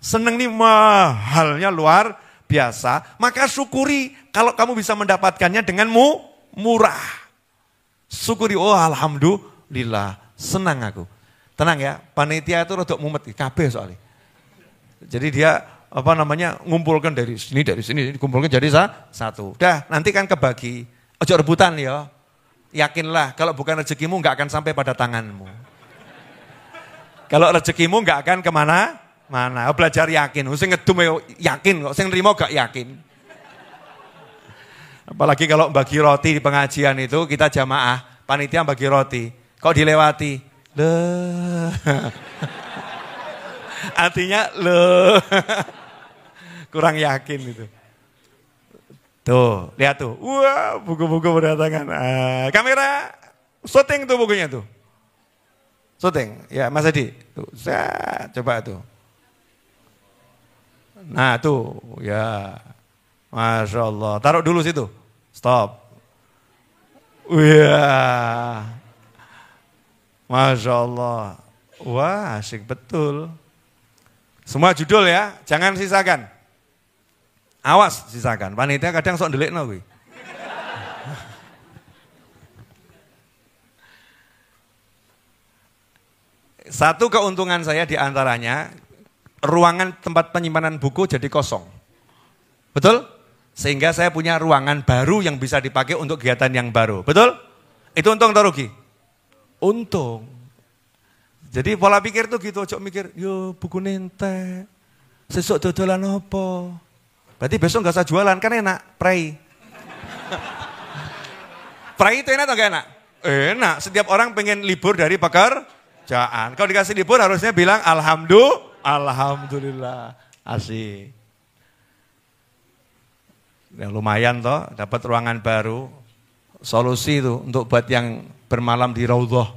Senang ini mahalnya luar biasa. Maka syukuri kalau kamu bisa mendapatkannya dengan mu, murah. Syukuri, oh alhamdulillah, senang aku. Tenang ya, panitia itu rodok mumet, kabeh soalnya. Jadi dia apa namanya ngumpulkan dari sini dari sini dikumpulkan jadi satu. Dah, nanti kan kebagi. Ojo rebutan ya. Yakinlah kalau bukan rezekimu nggak akan sampai pada tanganmu. Kalau rezekimu nggak akan kemana? Mana? Oh, belajar yakin. Oh, sing ngedum yakin kok. Saya nerima gak yakin. Apalagi kalau bagi roti di pengajian itu kita jamaah, panitia bagi roti. Kok dilewati? Le. [LAUGHS] Artinya le. [LAUGHS] Kurang yakin itu. Tuh, lihat tuh. Wah, buku-buku berdatangan. Ah, kamera syuting tuh bukunya tuh. Syuting. Ya, Mas Adi. Tuh, saya coba tuh. Nah, tuh. Ya. Masya Allah. Taruh dulu situ. Stop. Wah. Masya Allah. Wah, asik betul. Semua judul ya, jangan sisakan. Awas sisakan. Panitia kadang sok delik nawi Satu keuntungan saya diantaranya ruangan tempat penyimpanan buku jadi kosong. Betul? Sehingga saya punya ruangan baru yang bisa dipakai untuk kegiatan yang baru. Betul? Itu untung atau rugi? Untung. Jadi pola pikir tuh gitu, cok mikir, yo buku nente, sesuk dodolan nopo, Berarti besok nggak usah jualan, kan enak, pray. pray itu enak atau nggak enak? Enak, setiap orang pengen libur dari jangan Kalau dikasih libur harusnya bilang alhamdulillah, alhamdulillah, asik. Ya, lumayan toh, dapat ruangan baru. Solusi itu untuk buat yang bermalam di Raudhah.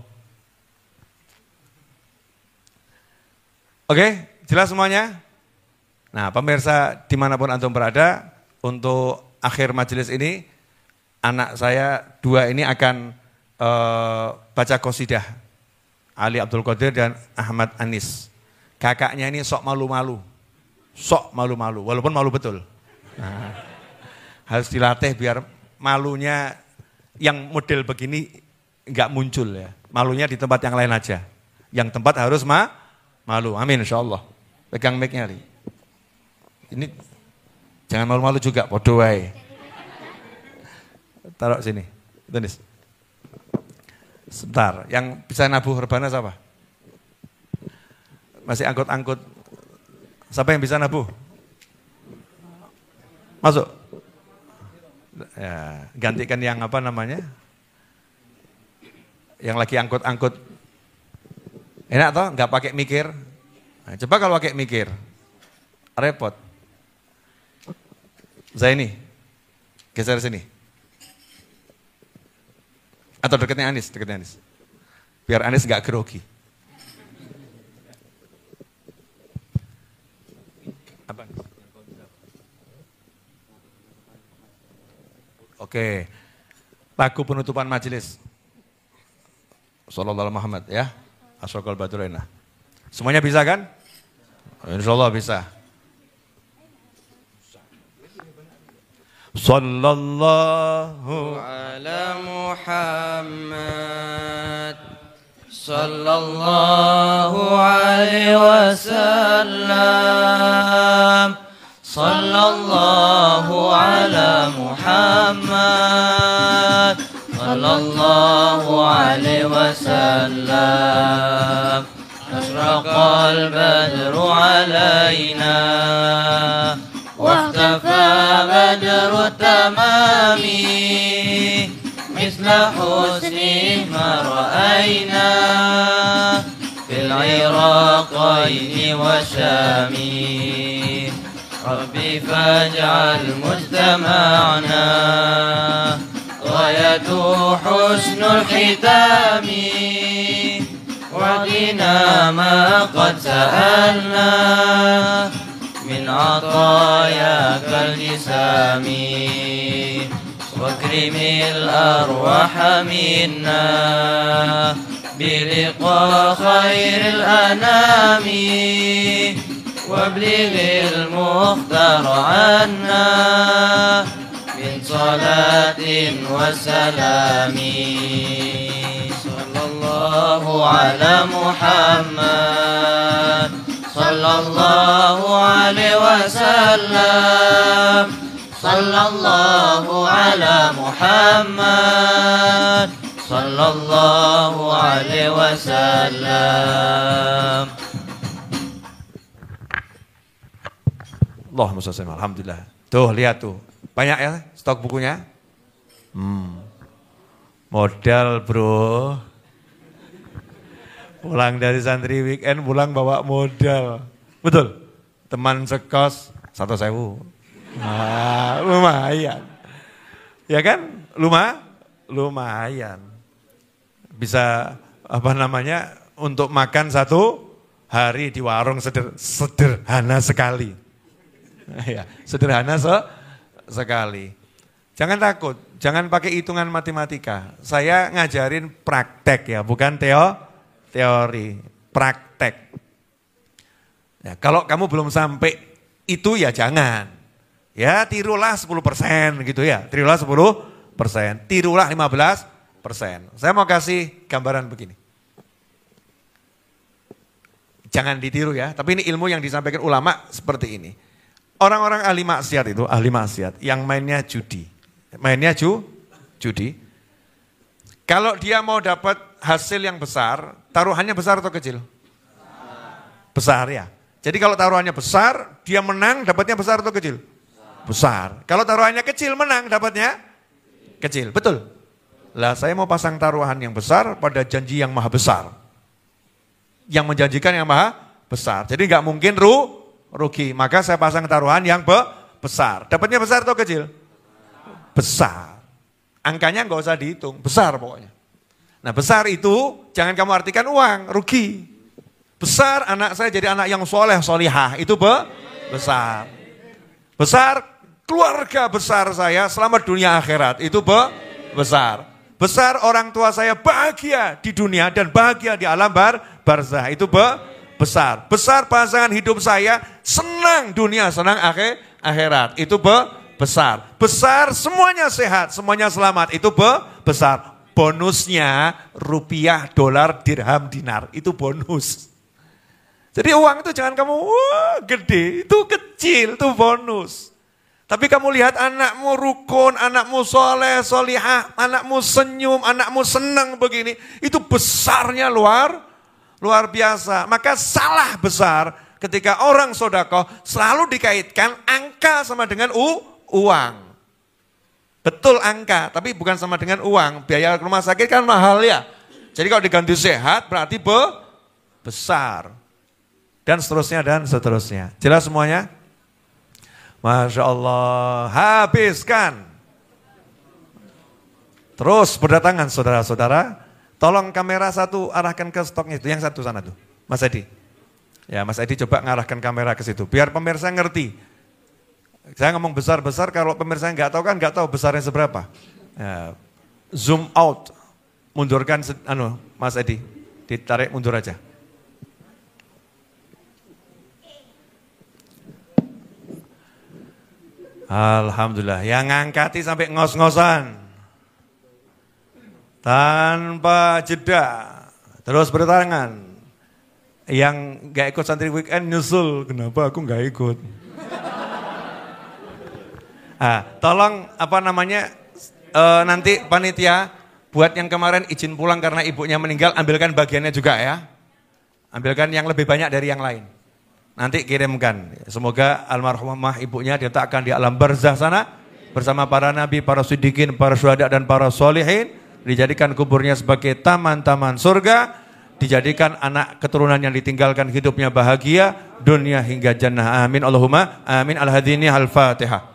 Oke, jelas semuanya? Nah pemirsa dimanapun Antum berada, untuk akhir majelis ini, anak saya dua ini akan uh, baca kosidah. Ali Abdul Qadir dan Ahmad Anis. Kakaknya ini sok malu-malu. Sok malu-malu, walaupun malu betul. Nah, harus dilatih biar malunya yang model begini nggak muncul ya. Malunya di tempat yang lain aja. Yang tempat harus ma malu. Amin insya Allah. Pegang mic-nya nih. Ini jangan malu-malu juga, bodoh Taruh sini. tenis Sebentar, yang bisa nabuh rebana siapa? Masih angkut-angkut. Siapa yang bisa nabuh? Masuk. Ya, gantikan yang apa namanya? Yang lagi angkut-angkut. Enak toh, nggak pakai mikir. Nah, coba kalau pakai mikir, repot. Zaini, geser sini. Atau dekatnya Anies, dekatnya Anies. Biar Anies nggak grogi. Abang. Oke, lagu penutupan majelis. Sallallahu Muhammad ya. Asrokol Baturena. Semuanya bisa kan? Insya Allah bisa. صلى الله على محمد صلى الله عليه وسلم صلى الله على محمد صلى الله عليه وسلم أشرق البدر علينا أجر التمام مثل حسن ما رأينا في العراقين والشام ربي فاجعل مجتمعنا غاية حسن الختام وعطينا ما قد سألنا من عطاياك الجسام واكرم الأرواح منا بلقاء خير الأنام وابلغ المختار عنا من صلاة وسلام صلى الله على محمد صلى الله عليه وسلم صلى الله على محمد صلى الله عليه Allahumma alhamdulillah. Tuh lihat tuh. Banyak ya stok bukunya? Hmm. Modal, Bro. Pulang dari santri weekend, pulang bawa modal. Betul? Teman sekos, satu sewu. Nah, lumayan. Ya kan? Luma, lumayan. Bisa apa namanya untuk makan satu hari di warung seder, sederhana sekali. [LAUGHS] ya, sederhana se, sekali. Jangan takut, jangan pakai hitungan matematika. Saya ngajarin praktek ya, bukan teo, teori, praktek. Ya, kalau kamu belum sampai itu ya jangan. Ya tirulah 10% gitu ya. Tirulah 10%, tirulah 15%. Saya mau kasih gambaran begini. Jangan ditiru ya, tapi ini ilmu yang disampaikan ulama seperti ini. Orang-orang ahli maksiat itu, ahli maksiat yang mainnya judi. Mainnya ju, judi. Kalau dia mau dapat hasil yang besar, taruhannya besar atau kecil? Besar, ya. Jadi kalau taruhannya besar, dia menang, dapatnya besar atau kecil? Besar. Kalau taruhannya kecil, menang, dapatnya kecil. kecil. Betul? Lah saya mau pasang taruhan yang besar pada janji yang maha besar. Yang menjanjikan yang maha besar. Jadi nggak mungkin ru, rugi. Maka saya pasang taruhan yang be, besar. Dapatnya besar atau kecil? Besar. Angkanya nggak usah dihitung, besar pokoknya. Nah besar itu jangan kamu artikan uang, rugi. Besar anak saya jadi anak yang soleh, solihah. Itu be besar. Besar keluarga besar saya selamat dunia akhirat. Itu be besar. Besar orang tua saya bahagia di dunia dan bahagia di alam bar barzah. Itu be besar. Besar pasangan hidup saya senang dunia, senang akhir akhirat. Itu be besar. Besar semuanya sehat, semuanya selamat. Itu be besar bonusnya rupiah, dolar, dirham, dinar. Itu bonus. Jadi uang itu jangan kamu, wah gede, itu kecil, itu bonus. Tapi kamu lihat anakmu rukun, anakmu soleh, solihah, anakmu senyum, anakmu senang begini. Itu besarnya luar, luar biasa. Maka salah besar ketika orang sodako selalu dikaitkan angka sama dengan u, uang. Betul angka, tapi bukan sama dengan uang. Biaya rumah sakit kan mahal ya. Jadi kalau diganti sehat berarti be besar. Dan seterusnya dan seterusnya. Jelas semuanya? Masya Allah, habiskan. Terus berdatangan saudara-saudara. Tolong kamera satu arahkan ke stoknya itu, yang satu sana tuh. Mas Edi. Ya, Mas Edi coba ngarahkan kamera ke situ biar pemirsa ngerti saya ngomong besar-besar, kalau pemirsa nggak tahu kan nggak tahu besarnya seberapa. Ya, zoom out, mundurkan, anu, Mas Edi, ditarik mundur aja. Alhamdulillah, yang ngangkati sampai ngos-ngosan. Tanpa jeda, terus bertangan. Yang nggak ikut santri weekend nyusul, kenapa aku nggak ikut. Ah, tolong apa namanya uh, nanti panitia buat yang kemarin izin pulang karena ibunya meninggal ambilkan bagiannya juga ya. Ambilkan yang lebih banyak dari yang lain. Nanti kirimkan. Semoga almarhumah ibunya diletakkan di alam barzah sana bersama para nabi, para sidikin, para syuhada dan para solihin dijadikan kuburnya sebagai taman-taman surga dijadikan anak keturunan yang ditinggalkan hidupnya bahagia dunia hingga jannah amin Allahumma amin al-hadini al-fatihah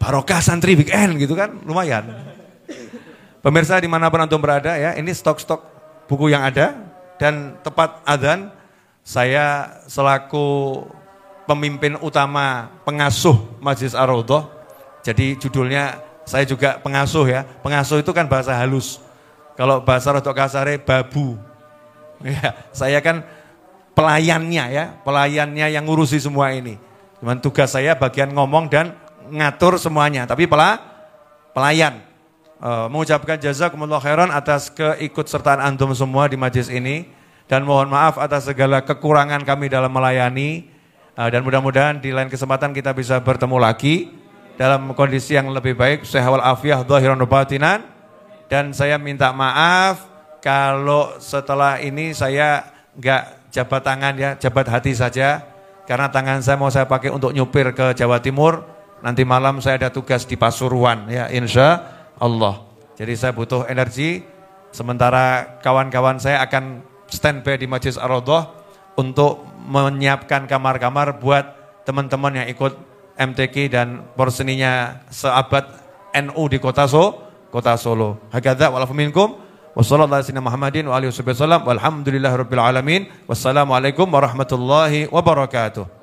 barokah santri weekend gitu kan, lumayan. Pemirsa di dimanapun antum berada ya, ini stok-stok buku yang ada dan tepat adzan saya selaku pemimpin utama pengasuh Majlis ar rodoh jadi judulnya saya juga pengasuh ya. Pengasuh itu kan bahasa halus. Kalau bahasa rotok kasare babu. [LAUGHS] Ya, saya kan pelayannya ya, pelayannya yang ngurusi semua ini. Cuman tugas saya bagian ngomong dan ngatur semuanya, tapi pela, pelayan. Uh, mengucapkan jazakumullah khairan atas keikutsertaan antum semua di majelis ini dan mohon maaf atas segala kekurangan kami dalam melayani uh, dan mudah-mudahan di lain kesempatan kita bisa bertemu lagi dalam kondisi yang lebih baik sehawal afiyah dhahiran batinan dan saya minta maaf kalau setelah ini saya nggak jabat tangan ya, jabat hati saja karena tangan saya mau saya pakai untuk nyupir ke Jawa Timur Nanti malam saya ada tugas di Pasuruan ya insya Allah. Jadi saya butuh energi. Sementara kawan-kawan saya akan standby di Majlis ar untuk menyiapkan kamar-kamar buat teman-teman yang ikut MTQ dan porseninya seabad NU di kota Solo. kota Solo. Hakadha walafuminkum. Wassalamualaikum warahmatullahi wabarakatuh.